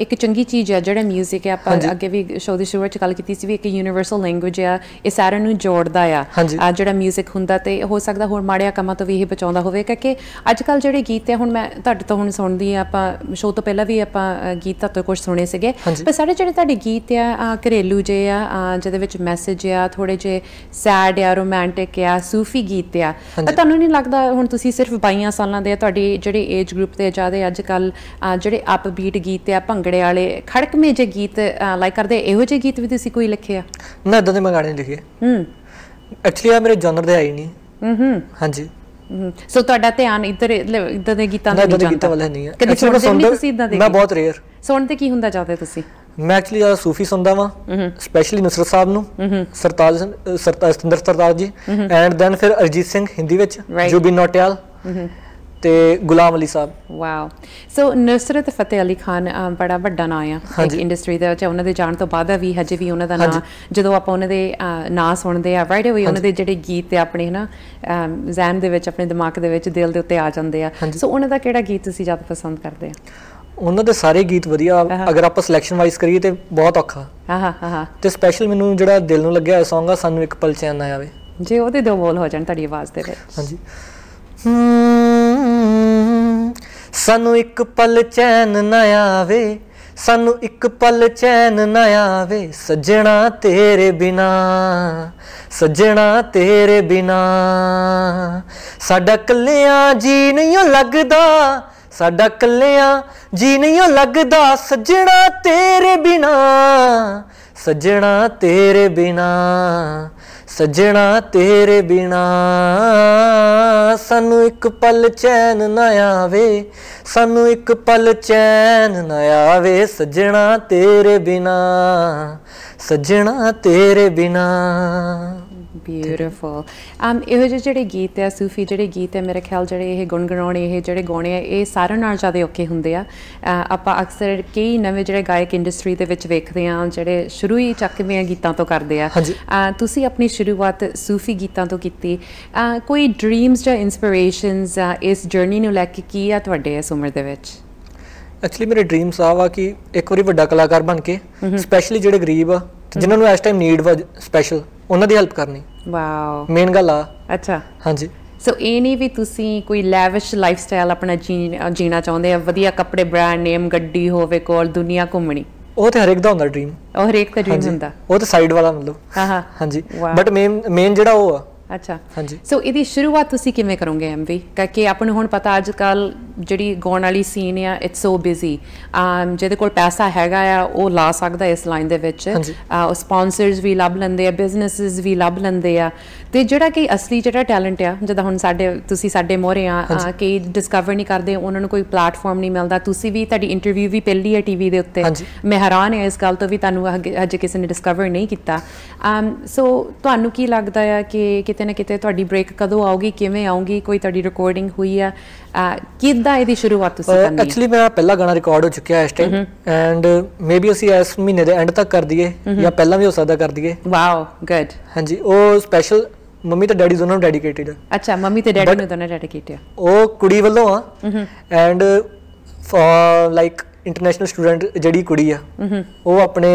ਇੱਕ ਚੰਗੀ ਚੀਜ਼ ਹੈ ਜਿਹੜਾ 뮤직 ਹੈ ਆਪਾਂ ਅੱਗੇ ਵੀ ਸ਼ੋਅ ਦੀ ਸ਼ੁਰੂਆਤ ਚ ਗੱਲ ਕੀਤੀ ਸੀ ਵੀ ਇੱਕ ਯੂਨੀਵਰਸਲ ਲੈਂਗੁਏਜ ਹੈ ਇਹ ਸਾਰਿਆਂ ਨੂੰ ਜੋੜਦਾ ਆ ਆ ਜਿਹੜਾ 뮤직 ਹੁੰਦਾ ਤੇ ਹੋ ਸਕਦਾ ਹੋਰ ਮਾੜਿਆ ਕੰਮਾਂ ਤੋਂ ਵੀ ਇਹ ਬਚਾਉਂਦਾ ਹੋਵੇ ਕਿਉਂਕਿ ਅੱਜ ਕੱਲ ਜਿਹੜੇ ਗੀਤ ਹੈ ਹੁਣ ਮੈਂ ਤੁਹਾਡੇ ਤੋਂ ਹੁਣ ਸੁਣਦੀ ਆ ਆਪਾਂ ਸ਼ੋਅ ਤੋਂ ਪਹਿਲਾਂ ਵੀ ਆਪਾਂ ਗੀਤ ਤਾਂ ਕੁਝ ਸੁਣੇ ਸੀਗੇ ਪਰ ਸਾਡੇ ਜਿਹੜੇ ਤੁਹਾਡੇ ਗੀਤ ਆ ਘਰੇਲੂ ਜੇ ਆ ਜਿਹਦੇ ਵਿੱਚ ਮੈਸੇਜ ਆ ਥੋੜੇ ਜੇ ਸੈਡ ਆ ਰੋਮਾਂਟਿਕ ਆ ਸੂਫੀ ਗੀਤ ਆ ਤੁਹਾਨੂੰ ਨਹੀਂ ਲੱਗਦਾ ਹੁਣ ਤੁਸੀਂ ਸਿਰਫ 22 ਸਾਲਾਂ ਦੇ ਆ ਸਾਡੀ ਜਿਹੜੀ ਏਜ ਗਰੁੱਪ ਤੇ ਜਿਆਦਾ ਅੱਜ ਕੱਲ ਜਿਹੜੇ ਅਪ ਬੀਟ ਗੀਤ ਆ ਭੰਗੜੇ ਵਾਲੇ ਖੜਕਵੇਂ ਜੇ ਗੀਤ ਲਾਈਕ ਕਰਦੇ ਇਹੋ ਜਿਹੇ ਗੀਤ ਵੀ ਤੁਸੀਂ ਕੋਈ ਲਿਖਿਆ ਆ ਨਾ ਇਦਾਂ ਦੇ ਮੈਂ ਗਾਣੇ ਲਿਖੇ ਹੂੰ ਐਕਚੁਅਲੀ ਆ ਮੇਰੇ ਜਨਰ ਦੇ ਆਈ ਨਹੀਂ ਹੂੰ ਹੂੰ ਹਾਂਜੀ ਸੋ ਤੁਹਾਡਾ ਧਿਆਨ ਇੱਧਰ ਇੱਧਰ ਦੇ ਗੀਤਾਂ ਦਾ ਨਹੀਂ ਜਾਂਦਾ ਵਾਲਾ ਨਹੀਂ ਦੇ ਕਦੇ ਸੁਣਦੇ ਨਹੀਂ ਤੁਸੀਂ ਇਦਾਂ ਦੇ ਮੈਂ ਬਹੁਤ ਰੇਅਰ ਸੁਣਦੇ ਕੀ ਹੁੰਦਾ ਚਾਹਦੇ ਤੁਸੀਂ ਮੈਂ ਐਕਚੁਅਲੀ ਜ਼ਿਆਦਾ ਸੂਫੀ ਸੁਣਦਾ ਵਾਂ ਸਪੈਸ਼ਲੀ ਨਸਰ ਸਾਹਿਬ ਨੂੰ ਸਰਤਾਜ ਸਰਤਾਜ ਸਤਿੰਦਰ ਸਰਤਾਜ ਜੀ ਐਂਡ ਦੈਨ ਫਿਰ ਅਰਜੀਤ ਸਿੰਘ ਹਿੰਦੀ ਵਿੱਚ ਜੋ ਵੀ ਨੋਟਿਆਲ ਤੇ ਗੁਲਾਮ ਅਲੀ ਸਾਹਿਬ ਵਾਓ ਸੋ ਨਸਰਤ ਫਤਿਹ ਅਲੀ ਖਾਨ ਬੜਾ ਵੱਡਾ ਨਾਮ ਆ ਇੱਕ ਇੰਡਸਟਰੀ ਦੇ ਵਿੱਚ ਉਹਨਾਂ ਦੇ ਜਾਣ ਤੋਂ ਬਾਅਦ ਵੀ ਹਜੇ ਵੀ ਉਹਨਾਂ ਦਾ ਨਾਮ ਜਦੋਂ ਆਪਾਂ ਉਹਨਾਂ ਦੇ ਨਾਂ ਸੁਣਦੇ ਆ ਰਾਈਟ ਅਵੇ ਉਹਨਾਂ ਦੇ ਜਿਹੜੇ ਗੀਤ ਤੇ ਆਪਣੇ ਹਨਾ ਜ਼ਹਿਨ ਦੇ ਵਿੱਚ ਆਪਣੇ ਦਿਮਾਗ ਦੇ ਵਿੱਚ ਦਿਲ ਦੇ ਉੱਤੇ ਆ ਜਾਂਦੇ ਆ ਸੋ ਉਹਨਾਂ ਦਾ ਕਿਹੜਾ ਗੀਤ ਤੁਸੀਂ ਜ਼ਿਆਦਾ ਪਸੰਦ ਕਰਦੇ ਆ ਉਹਨਾਂ ਦੇ ਸਾਰੇ ਗੀਤ ਵਧੀਆ ਅਗਰ ਆਪਾਂ ਸਿਲੈਕਸ਼ਨ ਵਾਈਜ਼ ਕਰੀਏ ਤੇ ਬਹੁਤ ਔਖਾ ਹਾਂ ਹਾਂ ਹਾਂ ਤੇ ਸਪੈਸ਼ਲ ਮੈਨੂੰ ਜਿਹੜਾ ਦਿਲ ਨੂੰ ਲੱਗਿਆ ਹੋਇਆ ਸੌਂਗ ਆ ਸਾਨੂੰ ਇੱਕ ਪਲ ਚੈਨ ਨਾ ਆਵੇ ਜੇ ਉਹਦੇ ਦੋ ਬੋਲ ਹੋ ਜਾਣ ਤੁਹਾਡੀ ਆਵਾਜ਼ ਦੇ ਵਿੱਚ ਹਾਂਜੀ ਹੂੰ ਸਾਨੂੰ ਇੱਕ ਪਲ ਚੈਨ ਨਾ ਆਵੇ ਸਾਨੂੰ ਇੱਕ ਪਲ ਚੈਨ ਨਾ ਆਵੇ ਸੱਜਣਾ ਤੇਰੇ ਬਿਨਾ ਸੱਜਣਾ ਤੇਰੇ ਬਿਨਾ ਸਾਡਾ ਕੱਲਿਆਂ ਜੀ ਨਹੀਂ ਲੱਗਦਾ ਸਾਡਾ ਕੱਲਿਆਂ ਜੀ ਨਹੀਂ ਲੱਗਦਾ ਸੱਜਣਾ ਤੇਰੇ ਬਿਨਾ ਸੱਜਣਾ ਤੇਰੇ ਬਿਨਾ ਸਜਣਾ ਤੇਰੇ ਬਿਨਾ ਸਾਨੂੰ ਇੱਕ ਪਲ ਚੈਨ ਨਾ ਆਵੇ ਸਾਨੂੰ ਇੱਕ ਪਲ ਚੈਨ ਨਾ ਆਵੇ ਸਜਣਾ ਤੇਰੇ ਬਿਨਾ ਸਜਣਾ ਤੇਰੇ ਬਿਨਾ ਬਿਊਟੀਫੁਲ ਅਮ um, ਇਹੋ ਜਿਹੜੇ ਗੀਤ ਆ ਸੂਫੀ ਜਿਹੜੇ ਗੀਤ ਆ ਮੇਰੇ ਖਿਆਲ ਜਿਹੜੇ ਇਹ ਗੁੰਗਣਾਉਣੇ ਇਹ ਜਿਹੜੇ ਗਾਉਣੇ ਆ ਇਹ ਸਾਰਿਆਂ ਨਾਲ ਜ਼ਿਆਦਾ ਓਕੇ ਹੁੰਦੇ ਆ ਆਪਾਂ ਅਕਸਰ ਕਈ ਨਵੇਂ ਜਿਹੜੇ ਗਾਇਕ ਇੰਡਸਟਰੀ ਦੇ ਵਿੱਚ ਵੇਖਦੇ ਆ ਜਿਹੜੇ ਸ਼ੁਰੂ ਹੀ ਚੱਕਵੇਂ ਗੀਤਾਂ ਤੋਂ ਕਰਦੇ ਆ ਤੁਸੀਂ ਆਪਣੀ ਸ਼ੁਰੂਆਤ ਸੂਫੀ ਗੀਤਾਂ ਤੋਂ ਕੀਤੀ ਕੋਈ ਡ੍ਰੀਮਸ ਜਾਂ ਇਨਸਪੀਰੇਸ਼ਨਸ ਇਸ ਜਰਨੀ ਨੂੰ ਲੈ ਕੇ ਕੀ ਆ ਤੁਹਾਡੇ ਇਸ ਉਮਰ ਦੇ ਵਿੱਚ ਐਕਚੁਅਲੀ ਮੇਰੇ ਡ੍ਰੀਮਸ ਆ ਵਾ ਕਿ ਇੱਕ ਵਾਰੀ ਵੱਡਾ ਕਲਾਕਾਰ ਬਣ ਕੇ ਸਪੈਸ਼ਲੀ ਜਿਹੜੇ ਗਰੀਬ ਆ ਜਿਨ੍ਹਾਂ ਨੂੰ ਇਸ ਟਾਈਮ ਨੀਡ ਵਾ ਸਪੈਸ਼ਲ ਉਹਨਾਂ ਦੀ ਹੈਲਪ ਕਰਨੀ ਵਾਓ ਮੇਨ ਗੱਲ ਆ ਅੱਛਾ ਹਾਂਜੀ ਸੋ ਇਹ ਨਹੀਂ ਵੀ ਤੁਸੀਂ ਕੋਈ ਲੈਵਿਸ਼ ਲਾਈਫਸਟਾਈਲ ਆਪਣਾ ਜੀਣਾ ਚਾਹੁੰਦੇ ਆ ਵਧੀਆ ਕੱਪੜੇ ਬ੍ਰਾਂਡ ਨੇਮ ਗੱਡੀ ਹੋਵੇ ਕੋਲ ਦੁਨੀਆ ਘੁੰਮਣੀ ਉਹ ਤੇ ਹਰੇਕ ਦਾ ਹੁੰਦਾ ਡ੍ਰੀਮ ਉਹ ਹਰੇਕ ਦਾ ਡ੍ਰੀਮ ਹੁੰਦਾ ਉਹ ਤੇ ਸਾਈਡ ਵਾਲਾ ਮਤਲਬ ਹਾਂ ਹਾਂ ਹਾਂਜੀ ਬਟ ਮੇਨ ਮੇਨ ਜਿਹੜਾ ਉਹ ਆ ਅੱਛਾ ਹਾਂਜੀ ਸੋ ਇਹਦੀ ਸ਼ੁਰੂਆਤ ਤੁਸੀਂ ਕਿਵੇਂ ਕਰੋਗੇ ਐਮਵੀ ਕਿਉਂਕਿ ਆਪ ਨੂੰ ਹੁਣ ਪਤਾ ਅੱਜ ਕੱਲ ਜਿਹੜੀ ਗਾਉਣ ਵਾਲੀ ਸੀਨ ਆ ਇਟਸ ਸੋ ਬਿਜ਼ੀ ਅਮ ਜਿਹਦੇ ਕੋਲ ਪੈਸਾ ਹੈਗਾ ਆ ਉਹ ਲਾ ਸਕਦਾ ਇਸ ਲਾਈਨ ਦੇ ਵਿੱਚ ਉਹ ਸਪਾਂਸਰਸ ਵੀ ਲੱਭ ਲੈਂਦੇ ਆ ਬਿਜ਼ਨੈਸਸ ਵੀ ਲੱਭ ਲੈਂਦੇ ਆ ਤੇ ਜਿਹੜਾ ਕਿ ਅਸਲੀ ਜਿਹੜਾ ਟੈਲੈਂਟ ਆ ਜਦੋਂ ਹੁਣ ਸਾਡੇ ਤੁਸੀਂ ਸਾਡੇ ਮੋਹਰੇ ਆ ਕਿ ਡਿਸਕਵਰ ਨਹੀਂ ਕਰਦੇ ਉਹਨਾਂ ਨੂੰ ਕੋਈ ਪਲੇਟਫਾਰਮ ਨਹੀਂ ਮਿਲਦਾ ਤੁਸੀਂ ਵੀ ਤੁਹਾਡੀ ਇੰਟਰਵਿਊ ਵੀ ਪਹਿਲੀ ਹੈ ਟੀਵੀ ਦੇ ਉੱਤੇ ਮੈਂ ਹੈਰਾਨ ਹਾਂ ਇਸ ਗੱਲ ਤੋਂ ਵੀ ਤੁਹਾਨੂੰ ਅਜੇ ਕਿਸੇ ਨੇ ਡਿਸਕਵਰ ਨਹੀਂ ਕੀਤਾ ਅਮ ਸੋ ਤੁਹਾਨੂੰ ਕੀ ਲੱਗਦਾ ਆ ਕਿ ਕਿਤੇ ਨਾ ਕਿਤੇ ਤੁਹਾਡੀ ਬ੍ਰੇਕ ਕਦੋਂ ਆਉਗੀ ਕਿਵੇਂ ਆਉਗੀ ਕੋਈ ਤੁਹਾਡੀ ਰਿਕਾਰਡਿੰਗ ਹੋਈ ਆ ਕਿੱਦਾਂ ਇਹਦੀ ਸ਼ੁਰੂਆਤ ਤੁਸੀਂ ਕਰਨੀ ਹੈ ਐਕਚੁਅਲੀ ਮੇਰਾ ਪਹਿਲਾ ਗਾਣਾ ਰਿਕਾਰਡ ਹੋ ਚੁੱਕਿਆ ਇਸ ਟਾਈਮ ਐਂਡ ਮੇਬੀ ਅਸੀਂ ਇਸ ਮਹੀਨੇ ਦੇ ਐਂਡ ਤੱਕ ਕਰ ਦਈਏ ਜਾਂ ਪਹਿਲਾਂ ਵੀ ਹੋ ਸਕਦਾ ਕਰ ਦਈਏ ਵਾਓ ਗੁੱਡ ਹਾਂਜੀ ਉਹ ਸਪੈਸ਼ਲ ਮੰਮੀ ਤੇ ਡੈਡੀ ਦੋਨੋਂ ਡੈਡੀਕੇਟਿਡ ਆ ਅੱਛਾ ਮੰਮੀ ਤੇ ਡੈਡੀ ਨੂੰ ਦੋਨੇ ਡੈਡੀਕੇਟਿਡ ਆ ਉਹ ਕੁੜੀ ਵੱਲੋਂ ਆ ਐਂਡ ਲਾਈਕ ਇੰਟਰਨੈਸ਼ਨਲ ਸਟੂਡੈਂਟ ਜਿਹੜੀ ਕੁੜੀ ਆ ਉਹ ਆਪਣੇ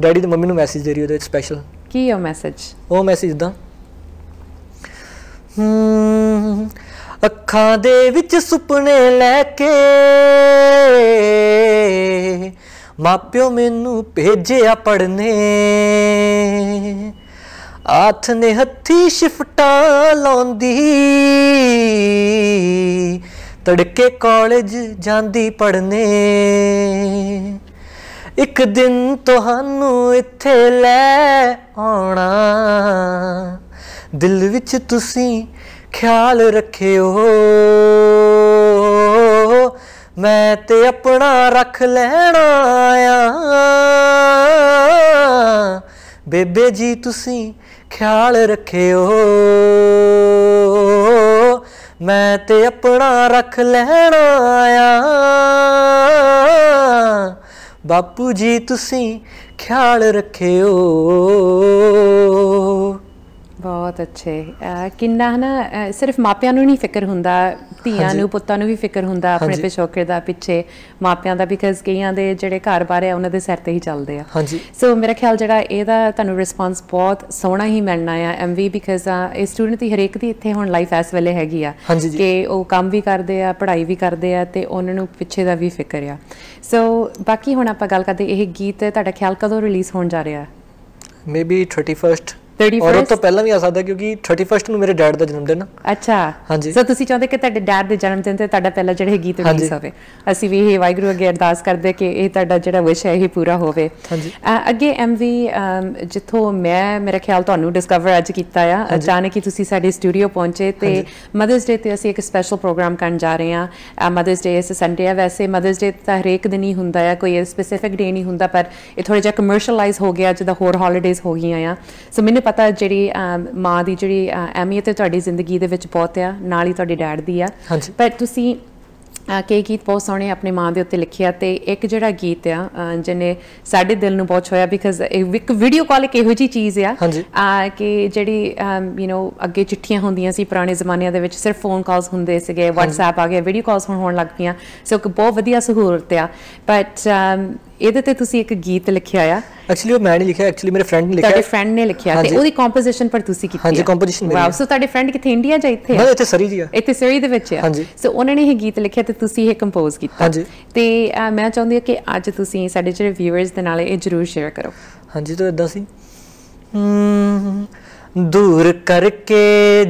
ਡੈਡੀ ਤੇ ਮੰਮੀ ਨੂੰ ਮੈਸੇਜ ਦੇ ਰਹੀ ਉਹਦੇ ਵਿੱਚ ਸਪੈਸ਼ਲ ਕੀ ਆ ਮੈਸੇਜ ਉਹ ਮੈਸੇਜ ਦਾ ਅੱਖਾਂ ਦੇ ਵਿੱਚ ਸੁਪਨੇ ਲੈ ਕੇ ਮਾਪਿਓ ਮੈਨੂੰ ਭੇਜਿਆ ਪੜਨੇ ਆਥ ਨੇ ਹੱਥੀ ਸ਼ਿਫਟਾ ਲਾਉਂਦੀ ਤੜਕੇ ਕਾਲਜ ਜਾਂਦੀ ਪੜਨੇ ਇੱਕ ਦਿਨ ਤੁਹਾਨੂੰ ਇੱਥੇ ਲੈ ਆਉਣਾ ਦਿਲ ਵਿੱਚ ਤੁਸੀਂ ਖਿਆਲ ਰੱਖਿਓ ਮੈਂ ਤੇ ਆਪਣਾ ਰੱਖ ਲੈਣਾ ਆ ਬੇਬੇ ਜੀ ਤੁਸੀਂ ਖਿਆਲ ਰੱਖਿਓ ਮੈਂ ਤੇ ਆਪਣਾ ਰੱਖ ਲੈਣਾ ਆ ਬਾਪੂ ਜੀ ਤੁਸੀਂ ਖਿਆਲ ਰੱਖਿਓ ਬਹੁਤ ਅੱਛੇ ਕਿੰਨਾ ਨਾ ਸਿਰਫ ਮਾਪਿਆਂ ਨੂੰ ਨਹੀਂ ਫਿਕਰ ਹੁੰਦਾ ਧੀਆਂ ਨੂੰ ਪੁੱਤਾਂ ਨੂੰ ਵੀ ਫਿਕਰ ਹੁੰਦਾ ਆਪਣੇ ਪਿਛੋਕੇ ਦਾ ਪਿੱਛੇ ਮਾਪਿਆਂ ਦਾ ਬਿਕਾਜ਼ ਕਈਆਂ ਦੇ ਜਿਹੜੇ ਘਰ-ਬਾਰ ਹੈ ਉਹਨਾਂ ਦੇ ਸਿਰ ਤੇ ਹੀ ਚੱਲਦੇ ਆ ਸੋ ਮੇਰਾ ਖਿਆਲ ਜਿਹੜਾ ਇਹਦਾ ਤੁਹਾਨੂੰ ਰਿਸਪਾਂਸ ਬਹੁਤ ਸੋਹਣਾ ਹੀ ਮਿਲਣਾ ਆ ਐਮਵੀ ਬਿਕਾਜ਼ ਇਹ ਸਟੂਡੈਂਟ ਦੀ ਹਰੇਕ ਦੀ ਇੱਥੇ ਹੁਣ ਲਾਈਫ ਐਸ ਵੇਲੇ ਹੈਗੀ ਆ ਕਿ ਉਹ ਕੰਮ ਵੀ ਕਰਦੇ ਆ ਪੜ੍ਹਾਈ ਵੀ ਕਰਦੇ ਆ ਤੇ ਉਹਨਾਂ ਨੂੰ ਪਿੱਛੇ ਦਾ ਵੀ ਫਿਕਰ ਆ ਸੋ ਬਾਕੀ ਹੁਣ ਆਪਾਂ ਗੱਲ ਕਰਦੇ ਇਹ ਗੀਤ ਤੁਹਾਡਾ ਖਿਆਲ ਕਦੋਂ ਰਿਲੀਜ਼ ਹੋਣ ਜਾ ਰਿਹਾ ਮੇਬੀ 31st 31st ਔਰ ਉਹ ਤੋਂ ਪਹਿਲਾਂ ਵੀ ਆ ਸਕਦਾ ਕਿਉਂਕਿ 31st ਨੂੰ ਮੇਰੇ ਡੈਡ ਦਾ ਜਨਮ ਦਿਨ ਹੈ ਅੱਛਾ ਹਾਂਜੀ ਸੋ ਤੁਸੀਂ ਚਾਹੁੰਦੇ ਕਿ ਤੁਹਾਡੇ ਡੈਡ ਦੇ ਜਨਮ ਦਿਨ ਤੇ ਤੁਹਾਡਾ ਪਹਿਲਾ ਜਿਹੜਾ ਗੀਤ ਰਿਲੀਜ਼ ਹੋਵੇ ਅਸੀਂ ਵੀ ਇਹ ਵਾਹਿਗੁਰੂ ਅੱਗੇ ਅਰਦਾਸ ਕਰਦੇ ਕਿ ਇਹ ਤੁਹਾਡਾ ਜਿਹੜਾ ਵਿਸ਼ ਹੈ ਇਹ ਪੂਰਾ ਹੋਵੇ ਹਾਂਜੀ ਅੱਗੇ ਐਮਵੀ ਜਿੱਥੋਂ ਮੈਂ ਮੇਰੇ ਖਿਆਲ ਤੁਹਾਨੂੰ ਡਿਸਕਵਰ ਅੱਜ ਕੀਤਾ ਆ ਅਚਾਨਕ ਹੀ ਤੁਸੀਂ ਸਾਡੇ ਸਟੂਡੀਓ ਪਹੁੰਚੇ ਤੇ ਮਦਰਸ ਡੇ ਤੇ ਅਸੀਂ ਇੱਕ ਸਪੈਸ਼ਲ ਪ੍ਰੋਗਰਾਮ ਕਰਨ ਜਾ ਰਹੇ ਆ ਮਦਰਸ ਡੇ ਇਸ ਸੰਡੇ ਆ ਵੈਸੇ ਮਦਰਸ ਡੇ ਤਾਂ ਹਰੇਕ ਦਿਨ ਹੀ ਹੁੰਦਾ ਆ ਕੋਈ ਸਪੈਸੀਫਿਕ ਡੇ ਨਹੀਂ ਹੁੰਦਾ ਪਰ ਇਹ ਥੋੜਾ ਜਿਹਾ ਕਮਰਸ਼ੀਅਲਾਈਜ਼ ਹੋ ਗਿਆ ਜਿਹਦਾ ਹੋਰ ਹੌਲੀਡੇਜ਼ ਹੋ ਗਈਆਂ ਆ ਸੋ ਮੈਨੂੰ ਪਤਾ ਜਿਹੜੀ ਮਾਂ ਦੀ ਜਿਹੜੀ ਅਹਿਮੀਅਤ ਤੁਹਾਡੀ ਜ਼ਿੰਦਗੀ ਦੇ ਵਿੱਚ ਬਹੁਤ ਆ ਨਾਲ ਹੀ ਤੁਹਾਡੇ ਡੈਡ ਦੀ ਆ ਪਰ ਤੁਸੀਂ ਕਿ ਗੀਤ ਬਹੁਤ ਸੋਹਣੇ ਆਪਣੇ ਮਾਂ ਦੇ ਉੱਤੇ ਲਿਖਿਆ ਤੇ ਇੱਕ ਜਿਹੜਾ ਗੀਤ ਆ ਜਿਹਨੇ ਸਾਡੇ ਦਿਲ ਨੂੰ ਬਹੁਤ ਛੋਇਆ ਬਿਕਾਜ਼ ਇੱਕ ਵੀਡੀਓ ਕਾਲ ਇੱਕ ਇਹੋ ਜੀ ਚੀਜ਼ ਆ ਕਿ ਜਿਹੜੀ ਯੂ نو ਅੱਗੇ ਚਿੱਠੀਆਂ ਹੁੰਦੀਆਂ ਸੀ ਪੁਰਾਣੇ ਜ਼ਮਾਨਿਆਂ ਦੇ ਵਿੱਚ ਸਿਰਫ ਫੋਨ ਕਾਲਸ ਹੁੰਦੇ ਸੀਗੇ WhatsApp ਆ ਗਿਆ ਵੀਡੀਓ ਕਾਲਸ ਹੁਣ ਹੋਣ ਲੱਗ ਪਈਆਂ ਸੋ ਇੱਕ ਬਹੁਤ ਵਧੀਆ ਸਹੂਲਤ ਆ ਬਟ ਇਹਦੇ ਤੇ ਤੁਸੀਂ ਇੱਕ ਗੀਤ ਲਿਖਿਆ ਆ ਐਕਚੁਅਲੀ ਉਹ ਮੈਂ ਨਹੀਂ ਲਿਖਿਆ ਐਕਚੁਅਲੀ ਮੇਰੇ ਫਰੈਂਡ ਨੇ ਲਿਖਿਆ ਤੁਹਾਡੇ ਫਰੈਂਡ ਨੇ ਲਿਖਿਆ ਤੇ ਉਹਦੀ ਕੰਪੋਜੀਸ਼ਨ ਪਰ ਤੁਸੀਂ ਕੀਤੀ ਹਾਂਜੀ ਕੰਪੋਜੀਸ਼ਨ ਮੇਰੀ ਵਾਓ ਸੋ ਤੁਹਾਡੇ ਫਰੈਂਡ ਕਿੱਥੇ ਇੰਡੀਆ ਚ ਇੱਥੇ ਆ ਨਹੀਂ ਇੱਥੇ ਸਰੀ ਜੀ ਆ ਇੱਥੇ ਸਰੀ ਦੇ ਵਿੱਚ ਆ ਸੋ ਉਹਨਾਂ ਨੇ ਇਹ ਗੀਤ ਲਿਖਿਆ ਤੇ ਤੁਸੀਂ ਇਹ ਕੰਪੋਜ਼ ਕੀਤਾ ਹਾਂਜੀ ਤੇ ਮੈਂ ਚਾਹੁੰਦੀ ਹਾਂ ਕਿ ਅੱਜ ਤੁਸੀਂ ਸਾਡੇ ਜਿਹੜੇ ਵਿਊਅਰਸ ਦੇ ਨਾਲ ਇਹ ਜਰੂਰ ਸ਼ੇਅਰ ਕਰੋ ਹਾਂਜੀ ਤਾਂ ਇਦਾਂ ਸੀ ਦੂਰ ਕਰਕੇ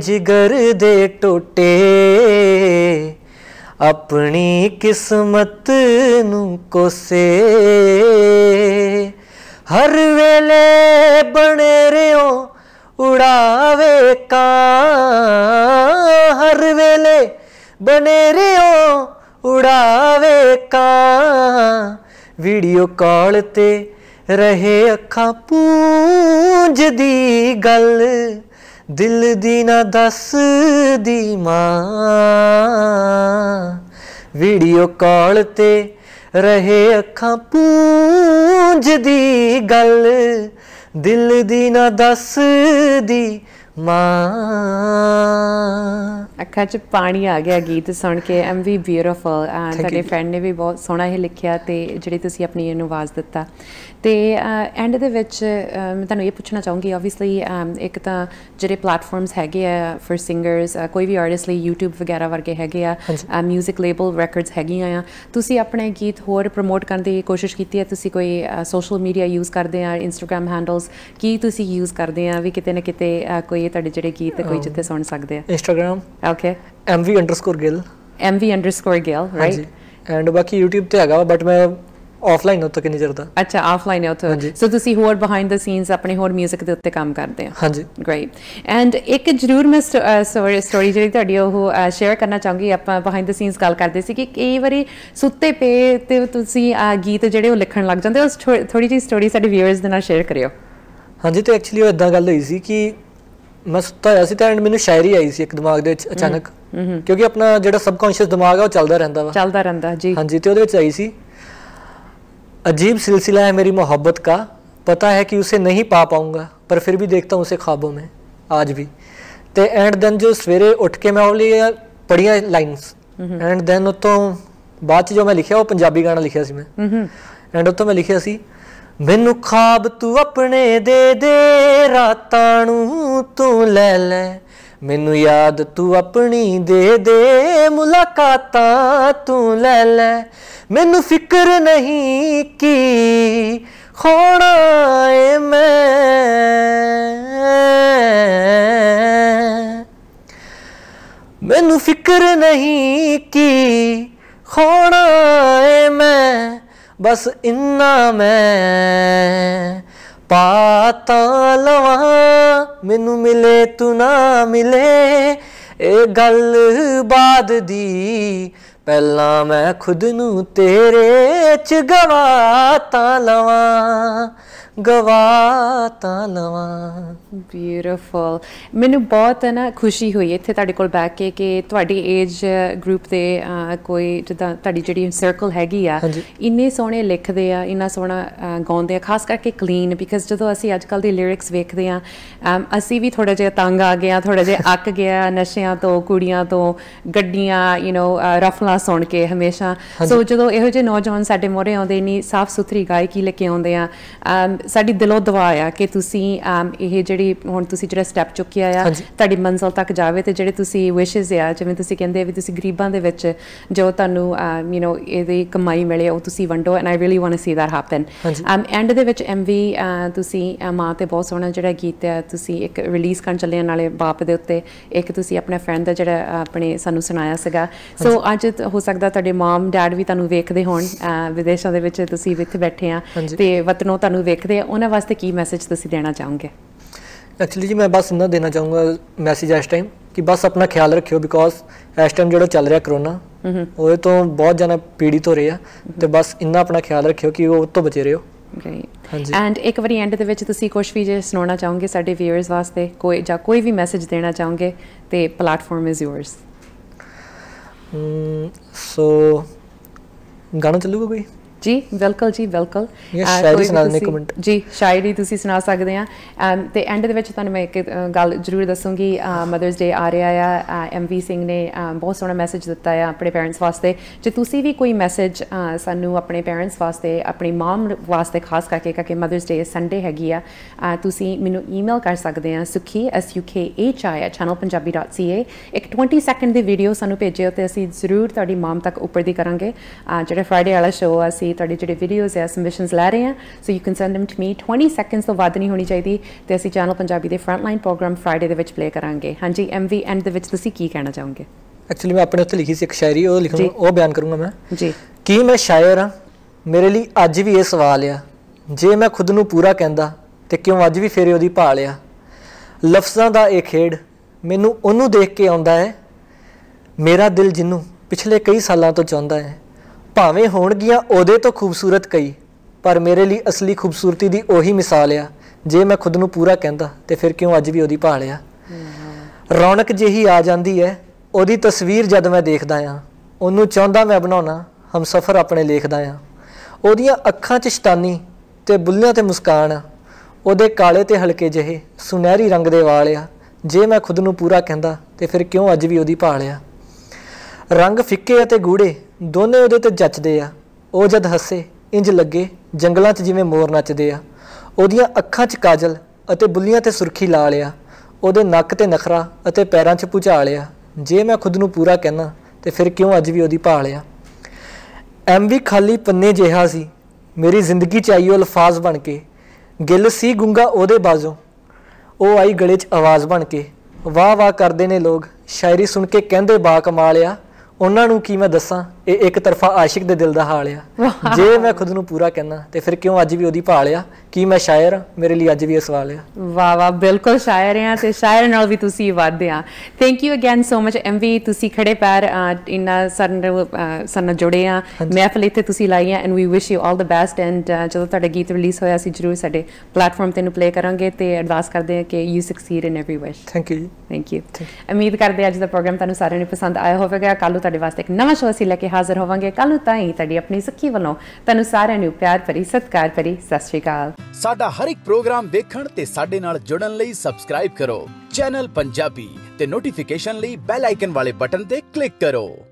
ਜਿਗਰ ਦੇ ਟੋਟੇ ਆਪਣੀ ਕਿਸਮਤ ਨੂੰ ਕੋਸੇ ਹਰ ਵੇਲੇ ਬਣੇ ਰਿਓ ਉਡਾਵੇ ਕਾਂ ਹਰ ਵੇਲੇ ਬਣੇ ਰਿਓ ਉਡਾਵੇ ਕਾਂ ਵੀਡੀਓ ਕਾਲ ਤੇ ਰਹੇ ਅੱਖਾਂ ਪੂੰਝਦੀ ਗੱਲ ਦਿਲ ਦੀ ਨਾ ਦੱਸਦੀ ਮਾਂ ਵੀਡੀਓ ਕਾਲ ਤੇ ਰਹੇ ਅੱਖਾਂ ਪੂੰਝਦੀ ਗੱਲ ਦਿਲ ਦੀ ਨਾ ਦੱਸਦੀ ਮਾਂ ਅੱਖਾਂ 'ਚ ਪਾਣੀ ਆ ਗਿਆ ਗੀਤ ਸੁਣ ਕੇ ਐਮ ਵੀ ਬਿਊਟੀਫੁਲ ਐਂਡ ਤੁਹਾਡੇ ਫਰੈਂਡ ਨੇ ਵੀ ਬਹੁਤ ਸੋਹਣਾ ਇਹ ਲਿਖਿਆ ਤੇ ਜਿਹੜੀ ਤੁਸੀਂ ਆਪਣੀ ਇਹਨੂੰ ਆਵਾਜ਼ ਦਿੱਤਾ ਤੇ ਐਂਡ ਦੇ ਵਿੱਚ ਮੈਂ ਤੁਹਾਨੂੰ ਇਹ ਪੁੱਛਣਾ ਚਾਹੂੰਗੀ ਆਬਵੀਅਸਲੀ ਇੱਕ ਤਾਂ ਜਿਹੜੇ ਪਲੇਟਫਾਰਮਸ ਹੈਗੇ ਆ ਫॉर ਸਿੰਗਰਸ ਕੋਈ ਵੀ ਆਰਟਿਸਟ ਲਈ YouTube ਵਗੈਰਾ ਵਰਗੇ ਹੈਗੇ ਆ ਮਿਊਜ਼ਿਕ ਲੇਬਲ ਰੈਕੋਰਡਸ ਹੈਗੀਆਂ ਆ ਤੁਸੀਂ ਆਪਣੇ ਗੀਤ ਹੋਰ ਪ੍ਰਮੋਟ ਕਰਨ ਦੀ ਕੋਸ਼ਿਸ਼ ਕੀਤੀ ਹੈ ਤੁਸੀਂ ਕੋਈ ਸੋਸ਼ਲ ਮੀਡੀਆ ਯੂਜ਼ ਕਰਦੇ ਆ ਇੰਸਟਾਗ੍ਰam ਹੈਂਡਲਸ ਕੀ ਤੁਸੀਂ ਯੂਜ਼ ਕਰਦੇ ਆ ਵੀ ਕਿਤੇ ਨਾ ਕਿਤੇ ਕੋਈ ਤੁਹਾਡੇ ਜਿਹੜੇ ਗੀਤ ਕੋਈ ਜਿੱਥੇ ਸੁਣ ਸਕਦੇ ਆ Instagram okay mv_gill mv_gill right and ਬਾਕੀ YouTube ਤੇ ਹੈਗਾ ਬਟ ਮੈਂ ਆਫਲਾਈਨ ਹੋ ਕਿੰਨੀ ਨਹੀਂ ਅੱਛਾ ਆਫਲਾਈਨ ਹੈ ਉੱਥੇ ਸੋ ਤੁਸੀਂ ਹੋਰ ਬਿਹਾਈਂਡ ਦ ਸੀਨਸ ਆਪਣੇ ਹੋਰ 뮤직 ਦੇ ਉੱਤੇ ਕੰਮ ਕਰਦੇ ਹੋ ਹਾਂਜੀ ਗ੍ਰੇਟ ਐਂਡ ਇੱਕ ਜਰੂਰ ਮੈਂ ਸਟੋਰੀ ਜਿਹੜੀ ਤੁਹਾਡੀ ਉਹ ਸ਼ੇਅਰ ਕਰਨਾ ਚਾਹੂੰਗੀ ਆਪਾਂ ਬਿਹਾਈਂਡ ਦ ਸੀਨਸ ਗੱਲ ਕਰਦੇ ਸੀ ਕਿ ਕਈ ਵਾਰੀ ਸੁੱਤੇ ਪਏ ਤੇ ਤੁਸੀਂ ਆ ਗੀਤ ਜਿਹੜੇ ਉਹ ਲਿਖਣ ਲੱਗ ਜਾਂਦੇ ਉਸ ਥੋੜੀ ਜਿਹੀ ਸਟੋਰੀ ਸਾਡੇ ਵਿਊਅਰਸ ਦੇ ਨਾਲ ਸ਼ੇਅਰ ਕਰਿਓ ਹਾਂਜੀ ਤੇ ਐਕਚੁਅਲੀ ਉਹ ਇਦਾਂ ਗੱਲ ਹੋਈ ਸੀ ਕਿ ਮੈਂ ਸੁੱਤਾ ਹੋਇਆ ਸੀ ਤਾਂ ਐਂਡ ਮੈਨੂੰ ਸ਼ਾਇਰੀ ਆਈ ਸੀ ਇੱਕ ਦਿਮਾਗ ਦੇ ਵਿੱਚ ਅਚਾਨਕ ਕਿਉਂਕਿ ਆਪਣਾ ਜਿਹੜਾ ਸਬਕੌਂਸ਼ੀਅਸ ਦਿਮਾਗ ਆ ਉਹ ਚੱਲਦਾ ਰਹਿੰਦਾ ਵਾ ਚੱਲਦਾ ਰਹਿੰਦਾ ਜੀ ਹਾਂਜੀ ਤੇ ਉਹਦੇ ਵਿੱਚ ਆਈ ਸੀ अजीब सिलसिला है मेरी मोहब्बत का पता है कि उसे नहीं पा पाऊँगा पर फिर भी देखता हूँ उसे ख्वाबों में आज भी ਤੇ ਐਂਡ ਦੈਨ ਜੋ ਸਵੇਰੇ ਉੱਠ ਕੇ ਮੈਂ ਉਹ ਲਈ ਪੜੀਆਂ ਲਾਈਨਸ ਐਂਡ ਦੈਨ ਉਤੋਂ ਬਾਅਦ ਚ ਜੋ ਮੈਂ ਲਿਖਿਆ ਉਹ ਪੰਜਾਬੀ ਗਾਣਾ ਲਿਖਿਆ ਸੀ ਮੈਂ ਐਂਡ ਉਤੋਂ ਮੈਂ ਲਿਖਿਆ ਸੀ ਮੈਨੂੰ ਖਾਬ ਤੂੰ ਆਪਣੇ ਦੇ ਦੇ ਰਾਤਾਂ ਨੂੰ ਤੂੰ ਲੈ ਲੈ ਮੈਨੂੰ ਯਾਦ ਤੂੰ ਆਪਣੀ ਦੇ ਦੇ ਮੁਲਾਕਾਤਾਂ ਤੂੰ ਲੈ ਲੈ ਮੈਨੂੰ ਫਿਕਰ ਨਹੀਂ ਕੀ ਖੋਣਾ ਏ ਮੈਂ ਮੈਨੂੰ ਫਿਕਰ ਨਹੀਂ ਕੀ ਖੋਣਾ ਏ ਮੈਂ ਬਸ ਇੰਨਾ ਮੈਂ ਪਾਤਾ ਲਵਾ ਮੈਨੂੰ ਮਿਲੇ ਤੂੰ ਨਾ ਮਿਲੇ ਇਹ ਗੱਲ ਬਾਦ ਦੀ ਪਹਿਲਾਂ ਮੈਂ ਖੁਦ ਨੂੰ ਤੇਰੇ 'ਚ ਗਵਾ ਤਾਂ ਲਵਾਂ ਗਵਾਤਾ ਲਵਾ ਬਿਊਟੀਫੁਲ ਮੈਨੂੰ ਬਹੁਤ ਹੈ ਨਾ ਖੁਸ਼ੀ ਹੋਈ ਇੱਥੇ ਤੁਹਾਡੇ ਕੋਲ ਬੈਠ ਕੇ ਕਿ ਤੁਹਾਡੀ ਏਜ ਗਰੁੱਪ ਦੇ ਕੋਈ ਜਿੱਦਾਂ ਤੁਹਾਡੀ ਜਿਹੜੀ ਸਰਕਲ ਹੈਗੀ ਆ ਇੰਨੇ ਸੋਹਣੇ ਲਿਖਦੇ ਆ ਇੰਨਾ ਸੋਹਣਾ ਗਾਉਂਦੇ ਆ ਖਾਸ ਕਰਕੇ ਕਲੀਨ ਬਿਕਾਜ਼ ਜਦੋਂ ਅਸੀਂ ਅੱਜ ਕੱਲ ਦੇ ਲਿਰਿਕਸ ਵੇਖਦੇ ਆ ਅਸੀਂ ਵੀ ਥੋੜਾ ਜਿਹਾ ਤੰਗ ਆ ਗਏ ਆ ਥੋੜਾ ਜਿਹਾ ਅੱਕ ਗਿਆ ਨਸ਼ਿਆਂ ਤੋਂ ਕੁੜੀਆਂ ਤੋਂ ਗੱਡੀਆਂ ਯੂ نو ਰਫਲਾ ਸੁਣ ਕੇ ਹਮੇਸ਼ਾ ਸੋ ਜਦੋਂ ਇਹੋ ਜਿਹੇ ਨੌਜਵਾਨ ਸਾਡੇ ਮੋਰੇ ਆਉਂਦੇ ਨਹੀਂ ਸਾਫ਼ ਸੁਥਰੀ ਗਾਇਕੀ ਲੈ ਕੇ ਆਉਂਦੇ ਆ ਸਾਡੀ ਦਿਲੋਂ ਦੁਆ ਆ ਕਿ ਤੁਸੀਂ ਇਹ ਜਿਹੜੀ ਹੁਣ ਤੁਸੀਂ ਜਿਹੜਾ ਸਟੈਪ ਚੁੱਕਿਆ ਆ ਤੁਹਾਡੀ ਮੰਜ਼ਲ ਤੱਕ ਜਾਵੇ ਤੇ ਜਿਹੜੇ ਤੁਸੀਂ ਵਿਸ਼ਸ ਆ ਜਿਵੇਂ ਤੁਸੀਂ ਕਹਿੰਦੇ ਵੀ ਤੁਸੀਂ ਗਰੀਬਾਂ ਦੇ ਵਿੱਚ ਜੋ ਤੁਹਾਨੂੰ ਯੂ نو ਇਹਦੀ ਕਮਾਈ ਮਿਲੇ ਉਹ ਤੁਸੀਂ ਵੰਡੋ and I really want to see that happen um and ਦੇ ਵਿੱਚ ਐਮਵੀ ਤੁਸੀਂ ਮਾਂ ਤੇ ਬਹੁਤ ਸੋਹਣਾ ਜਿਹੜਾ ਗੀਤ ਆ ਤੁਸੀਂ ਇੱਕ ਰਿਲੀਜ਼ ਕਰਨ ਚੱਲੇ ਨਾਲੇ ਬਾਪ ਦੇ ਉੱਤੇ ਇੱਕ ਤੁਸੀਂ ਆਪਣੇ ਫਰੈਂਡ ਦਾ ਜਿਹੜਾ ਆਪਣੇ ਸਾਨੂੰ ਸੁਣਾਇਆ ਸੀਗਾ ਸੋ ਅੱਜ ਹੋ ਸਕਦਾ ਤੁਹਾਡੇ ਮਾਮ ਡੈਡ ਵੀ ਤੁਹਾਨੂੰ ਵੇਖਦੇ ਹੋਣ ਵਿਦੇਸ਼ਾਂ ਦੇ ਵਿੱਚ ਤੁਸੀਂ ਇੱਥੇ ਬੈਠੇ ਆ ਤੇ ਵਤਨੋਂ ਤੁਹਾਨੂੰ ਵੇਖਦੇ ਆ ਉਹਨਾਂ ਵਾਸਤੇ ਕੀ ਮੈਸੇਜ ਤੁਸੀਂ ਦੇਣਾ ਚਾਹੋਗੇ ਐਕਚੁਅਲੀ ਜੀ ਮੈਂ ਬਸ ਇੰਨਾ ਦੇਣਾ ਚਾਹੂੰਗਾ ਮੈਸੇਜ ਇਸ ਟਾਈਮ ਕਿ ਬਸ ਆਪਣਾ ਖਿਆਲ ਰੱਖਿਓ ਬਿਕੋਜ਼ ਇਸ ਟਾਈਮ ਜਿਹੜਾ ਚੱਲ ਰਿਹਾ ਕਰੋਨਾ ਉਹਦੇ ਤੋਂ ਬਹੁਤ ਜਨਾ ਪੀੜਿਤ ਹੋ ਰਹੇ ਆ ਤੇ ਬਸ ਇੰਨਾ ਆਪਣਾ ਖਿਆਲ ਰੱਖਿਓ ਕਿ ਉਹ ਤੋਂ ਬਚੇ ਰਹੋ ਹਾਂਜੀ ਐਂਡ ਇੱਕ ਵਾਰੀ ਐਂਡ ਦੇ ਵਿੱਚ ਤੁਸੀਂ ਕੁਝ ਵੀ ਜੇ ਸੁਣਾਉਣਾ ਚਾਹੋਗੇ ਸਾਡੇ ਵੀਅਰਸ ਵਾਸਤੇ ਕੋਈ ਜਾਂ ਕੋਈ ਵੀ ਮੈਸੇਜ ਦੇਣਾ ਚਾਹੋਗੇ ਤੇ ਪਲੇਟਫਾਰਮ ਇਜ਼ ਯੋਰਸ ਸੋ ਗਾਣਾ ਚੱਲੂਗਾ ਕੋਈ ਜੀ ਬਿਲਕੁਲ ਜੀ ਬਿਲਕੁਲ ਸ਼ਾਇਰੀ ਨੇ ਕਮੈਂਟ ਜੀ ਸ਼ਾਇਰੀ ਤੁਸੀਂ ਸੁਣਾ ਸਕਦੇ ਆ ਤੇ ਐਂਡ ਦੇ ਵਿੱਚ ਤੁਹਾਨੂੰ ਮੈਂ ਇੱਕ ਗੱਲ ਜ਼ਰੂਰ ਦੱਸੂਗੀ ਮਦਰਸ ਡੇ ਆ ਰਿਹਾ ਆ ਵੀ ਸਿੰਘ ਨੇ ਬਹੁਤ ਸੋਹਣਾ ਮੈਸੇਜ ਦਿੱਤਾ ਆ ਆਪਣੇ ਪੇਰੈਂਟਸ ਵਾਸਤੇ ਜੇ ਤੁਸੀਂ ਵੀ ਕੋਈ ਮੈਸੇਜ ਸਾਨੂੰ ਆਪਣੇ ਪੇਰੈਂਟਸ ਵਾਸਤੇ ਆਪਣੀ ਮਮ ਵਾਸਤੇ ਖਾਸ ਕਰਕੇ ਕਿ ਮਦਰਸ ਡੇ ਸੰਡੇ ਹੈਗੀ ਆ ਤੁਸੀਂ ਮੈਨੂੰ ਈਮੇਲ ਕਰ ਸਕਦੇ ਆ ਸੁਖੀ s u k h i @channelpunjabi.ca ਇੱਕ 20 ਸੈਕਿੰਡ ਦੀ ਵੀਡੀਓ ਸਾਨੂੰ ਭੇਜਿਓ ਤੇ ਅਸੀਂ ਜ਼ਰੂਰ ਤੁਹਾਡੀ ਮਮ ਤੱਕ ਉੱਪਰ ਦੀ ਕਰਾਂਗੇ ਜਿਹੜਾ ਫਰਡੇ ਵਾਲਾ ਸ਼ੋਅ ਆ ਅਸੀਂ ਤੁਹਾਡੇ ਜਿਹੜੇ ਵੀਡੀਓਜ਼ ਐ ਸਬਮਿਸ਼ਨਸ ਲੈ ਰਹੇ ਆ so you can send them to me 20 seconds ਤੋਂ ਵੱਧ ਨਹੀਂ ਹੋਣੀ ਚਾਹੀਦੀ ਤੇ ਅਸੀਂ ਚੈਨਲ ਪੰਜਾਬੀ ਦੇ ਫਰੰਟਲਾਈਨ ਪ੍ਰੋਗਰਾਮ ਫਰਾਈਡੇ ਦੇ ਵਿੱਚ ਪਲੇ ਕਰਾਂਗੇ ਹਾਂਜੀ ਐਮਵੀ ਐਂਡ ਦੇ ਵਿੱਚ ਤੁਸੀਂ ਕੀ ਕਹਿਣਾ ਚਾਹੋਗੇ ਐਕਚੁਅਲੀ ਮੈਂ ਆਪਣੇ ਉੱਤੇ ਲਿਖੀ ਸੀ ਇੱਕ ਸ਼ਾਇਰੀ ਉਹ ਲਿਖਣ ਉਹ ਬਿਆਨ ਕਰੂੰਗਾ ਮੈਂ ਜੀ ਕੀ ਮੈਂ ਸ਼ਾਇਰ ਹਾਂ ਮੇਰੇ ਲਈ ਅੱਜ ਵੀ ਇਹ ਸਵਾਲ ਆ ਜੇ ਮੈਂ ਖੁਦ ਨੂੰ ਪੂਰਾ ਕਹਿੰਦਾ ਤੇ ਕਿਉਂ ਅੱਜ ਵੀ ਫੇਰੇ ਉਹਦੀ ਭਾਲ ਆ ਲਫ਼ਜ਼ਾਂ ਦਾ ਇਹ ਖੇਡ ਮੈਨੂੰ ਉਹਨੂੰ ਦੇਖ ਕੇ ਆਉਂਦਾ ਹੈ ਮੇਰਾ ਦਿਲ ਜਿੰਨੂੰ ਪਿਛਲੇ ਕਈ ਸਾਲਾਂ ਤੋਂ ਚਾਹੁੰਦਾ ਹੈ ਭਾਵੇਂ ਹੋਣਗੀਆਂ ਉਹਦੇ ਤੋਂ ਖੂਬਸੂਰਤ ਕਈ ਪਰ ਮੇਰੇ ਲਈ ਅਸਲੀ ਖੂਬਸੂਰਤੀ ਦੀ ਉਹੀ ਮਿਸਾਲ ਆ ਜੇ ਮੈਂ ਖੁਦ ਨੂੰ ਪੂਰਾ ਕਹਿੰਦਾ ਤੇ ਫਿਰ ਕਿਉਂ ਅੱਜ ਵੀ ਉਹਦੀ ਭਾਲ ਆ ਰੌਣਕ ਜਿਹੀ ਆ ਜਾਂਦੀ ਹੈ ਉਹਦੀ ਤਸਵੀਰ ਜਦ ਮੈਂ ਦੇਖਦਾ ਆ ਉਹਨੂੰ ਚਾਹੁੰਦਾ ਮੈਂ ਬਣਾਉਣਾ ਹਮਸਫਰ ਆਪਣੇ ਲਿਖਦਾ ਆ ਉਹਦੀਆਂ ਅੱਖਾਂ 'ਚ ਸ਼ਤਾਨੀ ਤੇ ਬੁੱਲਿਆਂ ਤੇ ਮੁਸਕਾਨ ਉਹਦੇ ਕਾਲੇ ਤੇ ਹਲਕੇ ਜਿਹੇ ਸੁਨਹਿਰੀ ਰੰਗ ਦੇ ਵਾਲ ਆ ਜੇ ਮੈਂ ਖੁਦ ਨੂੰ ਪੂਰਾ ਕਹਿੰਦਾ ਤੇ ਫਿਰ ਕਿਉਂ ਅੱਜ ਵੀ ਉਹਦੀ ਭਾਲ ਆ ਰੰਗ ਫਿੱਕੇ ਅਤੇ ਗੂੜੇ ਦੋਨੇ ਉਹਦੇ ਤੇ ਜੱਚਦੇ ਆ ਉਹ ਜਦ ਹੱਸੇ ਇੰਜ ਲੱਗੇ ਜੰਗਲਾਂ 'ਚ ਜਿਵੇਂ ਮੋਰ ਨੱਚਦੇ ਆ ਉਹਦੀਆਂ ਅੱਖਾਂ 'ਚ ਕਾਜਲ ਅਤੇ ਬੁੱਲੀਆਂ ਤੇ ਸੁਰਖੀ ਲਾ ਲਿਆ ਉਹਦੇ ਨੱਕ ਤੇ ਨਖਰਾ ਅਤੇ ਪੈਰਾਂ 'ਚ ਪੁਚਾ ਲਿਆ ਜੇ ਮੈਂ ਖੁਦ ਨੂੰ ਪੂਰਾ ਕਹਿਣਾ ਤੇ ਫਿਰ ਕਿਉਂ ਅੱਜ ਵੀ ਉਹਦੀ ਭਾਲਿਆ ਵੀ ਖਾਲੀ ਪੰਨੇ ਜਿਹਾ ਸੀ ਮੇਰੀ ਜ਼ਿੰਦਗੀ ਚ ਆਈ ਉਹ ਅਲਫਾਜ਼ ਬਣ ਕੇ ਗਿੱਲ ਸੀ ਗੁੰਗਾ ਉਹਦੇ ਬਾਜ਼ੋ ਉਹ ਆਈ ਗਲੇ 'ਚ ਆਵਾਜ਼ ਬਣ ਕੇ ਵਾਹ ਵਾਹ ਕਰਦੇ ਨੇ ਲੋਕ ਸ਼ਾਇਰੀ ਸੁਣ ਕੇ ਕਹਿੰਦੇ ਬਾ ਕਮਾਲਿਆ ਉਹਨਾਂ ਨੂੰ ਕੀ ਮੈਂ ਦੱਸਾਂ ਇਹ ਇੱਕ ਤਰਫਾ ਆਸ਼ਿਕ ਦੇ ਦਿਲ ਦਾ ਹਾਲ ਆ ਜੇ ਮੈਂ ਖੁਦ ਨੂੰ ਪੂਰਾ ਕਹਿਣਾ ਤੇ ਫਿਰ ਕਿਉਂ ਅੱਜ ਵੀ ਉਹਦੀ ਭਾਲ ਆ ਕੀ ਮੈਂ ਸ਼ਾਇਰ ਆ ਮੇਰੇ ਲਈ ਅੱਜ ਵੀ ਇਹ ਸਵਾਲ ਆ ਵਾ ਵਾ ਬਿਲਕੁਲ ਸ਼ਾਇਰ ਆ ਤੇ ਸ਼ਾਇਰ ਨਾਲ ਵੀ ਤੁਸੀਂ ਵਾਦਦੇ ਆ thank you again so much M V ਤੁਸੀਂ ਖੜੇ ਪੈਰ ਇਨਾ ਸਨ ਸਨ ਜੁੜੇ ਆ ਮਹਿਫਲ ਇੱਥੇ ਤੁਸੀਂ ਲਾਈ ਆ and we wish you all the best and ਜਦੋਂ ਤੁਹਾਡਾ ਗੀਤ ਰਿਲੀਜ਼ ਹੋਇਆ ਸੀ ਜਰੂਰ ਸਾਡੇ ਪਲੇਟਫਾਰਮ ਤੇ ਨੂੰ ਪਲੇ ਕਰਾਂਗੇ ਤੇ ਐਡਵਾਂਸ ਕਰਦੇ ਆ ਕਿ you succeed in every wish thank you thank you ਉਮੀਦ ਕਰਦੇ ਅੱਜ ਦਾ ਪ੍ਰੋਗਰਾਮ ਤੁਹਾਨੂੰ ਸਾਰਿਆਂ ਨੂੰ ਪਸੰਦ ਆਇਆ ਹੋਵੇਗਾ ਕੱਲ ਤੁਹਾਡੇ ਵਾਸਤੇ ਇੱਕ ਨਵਾਂ ਸ਼ੋਅ ਸੀ ਲੈ ਕੇ ਹਾਜ਼ਰ ਹੋਵਾਂਗੇ ਕੱਲ ਤਾਈਂ ਤੁਹਾਡੀ ਆਪਣੀ ਸੱਖੀ ਵੱਲੋਂ ਤੁਹਾਨੂੰ ਸਾਰਿਆਂ ਨੂੰ ਪਿਆਰ ਭਰੀ ਸਤਿਕਾਰ ਭਰੀ ਸਤਿ ਸ਼੍ਰੀ ਅਕਾਲ ਸਾਡਾ ਹਰ ਇੱਕ ਪ੍ਰੋਗਰਾਮ ਦੇਖਣ ਤੇ ਸਾਡੇ ਨਾਲ ਜੁੜਨ ਲਈ ਸਬਸਕ੍ਰਾਈਬ ਕਰੋ ਚੈਨਲ ਪੰਜਾਬੀ ਤੇ ਨੋਟੀਫਿਕੇਸ਼ਨ ਲਈ ਬੈਲ ਆਈਕਨ ਵਾਲੇ ਬਟਨ ਤੇ ਕਲਿੱਕ ਕਰੋ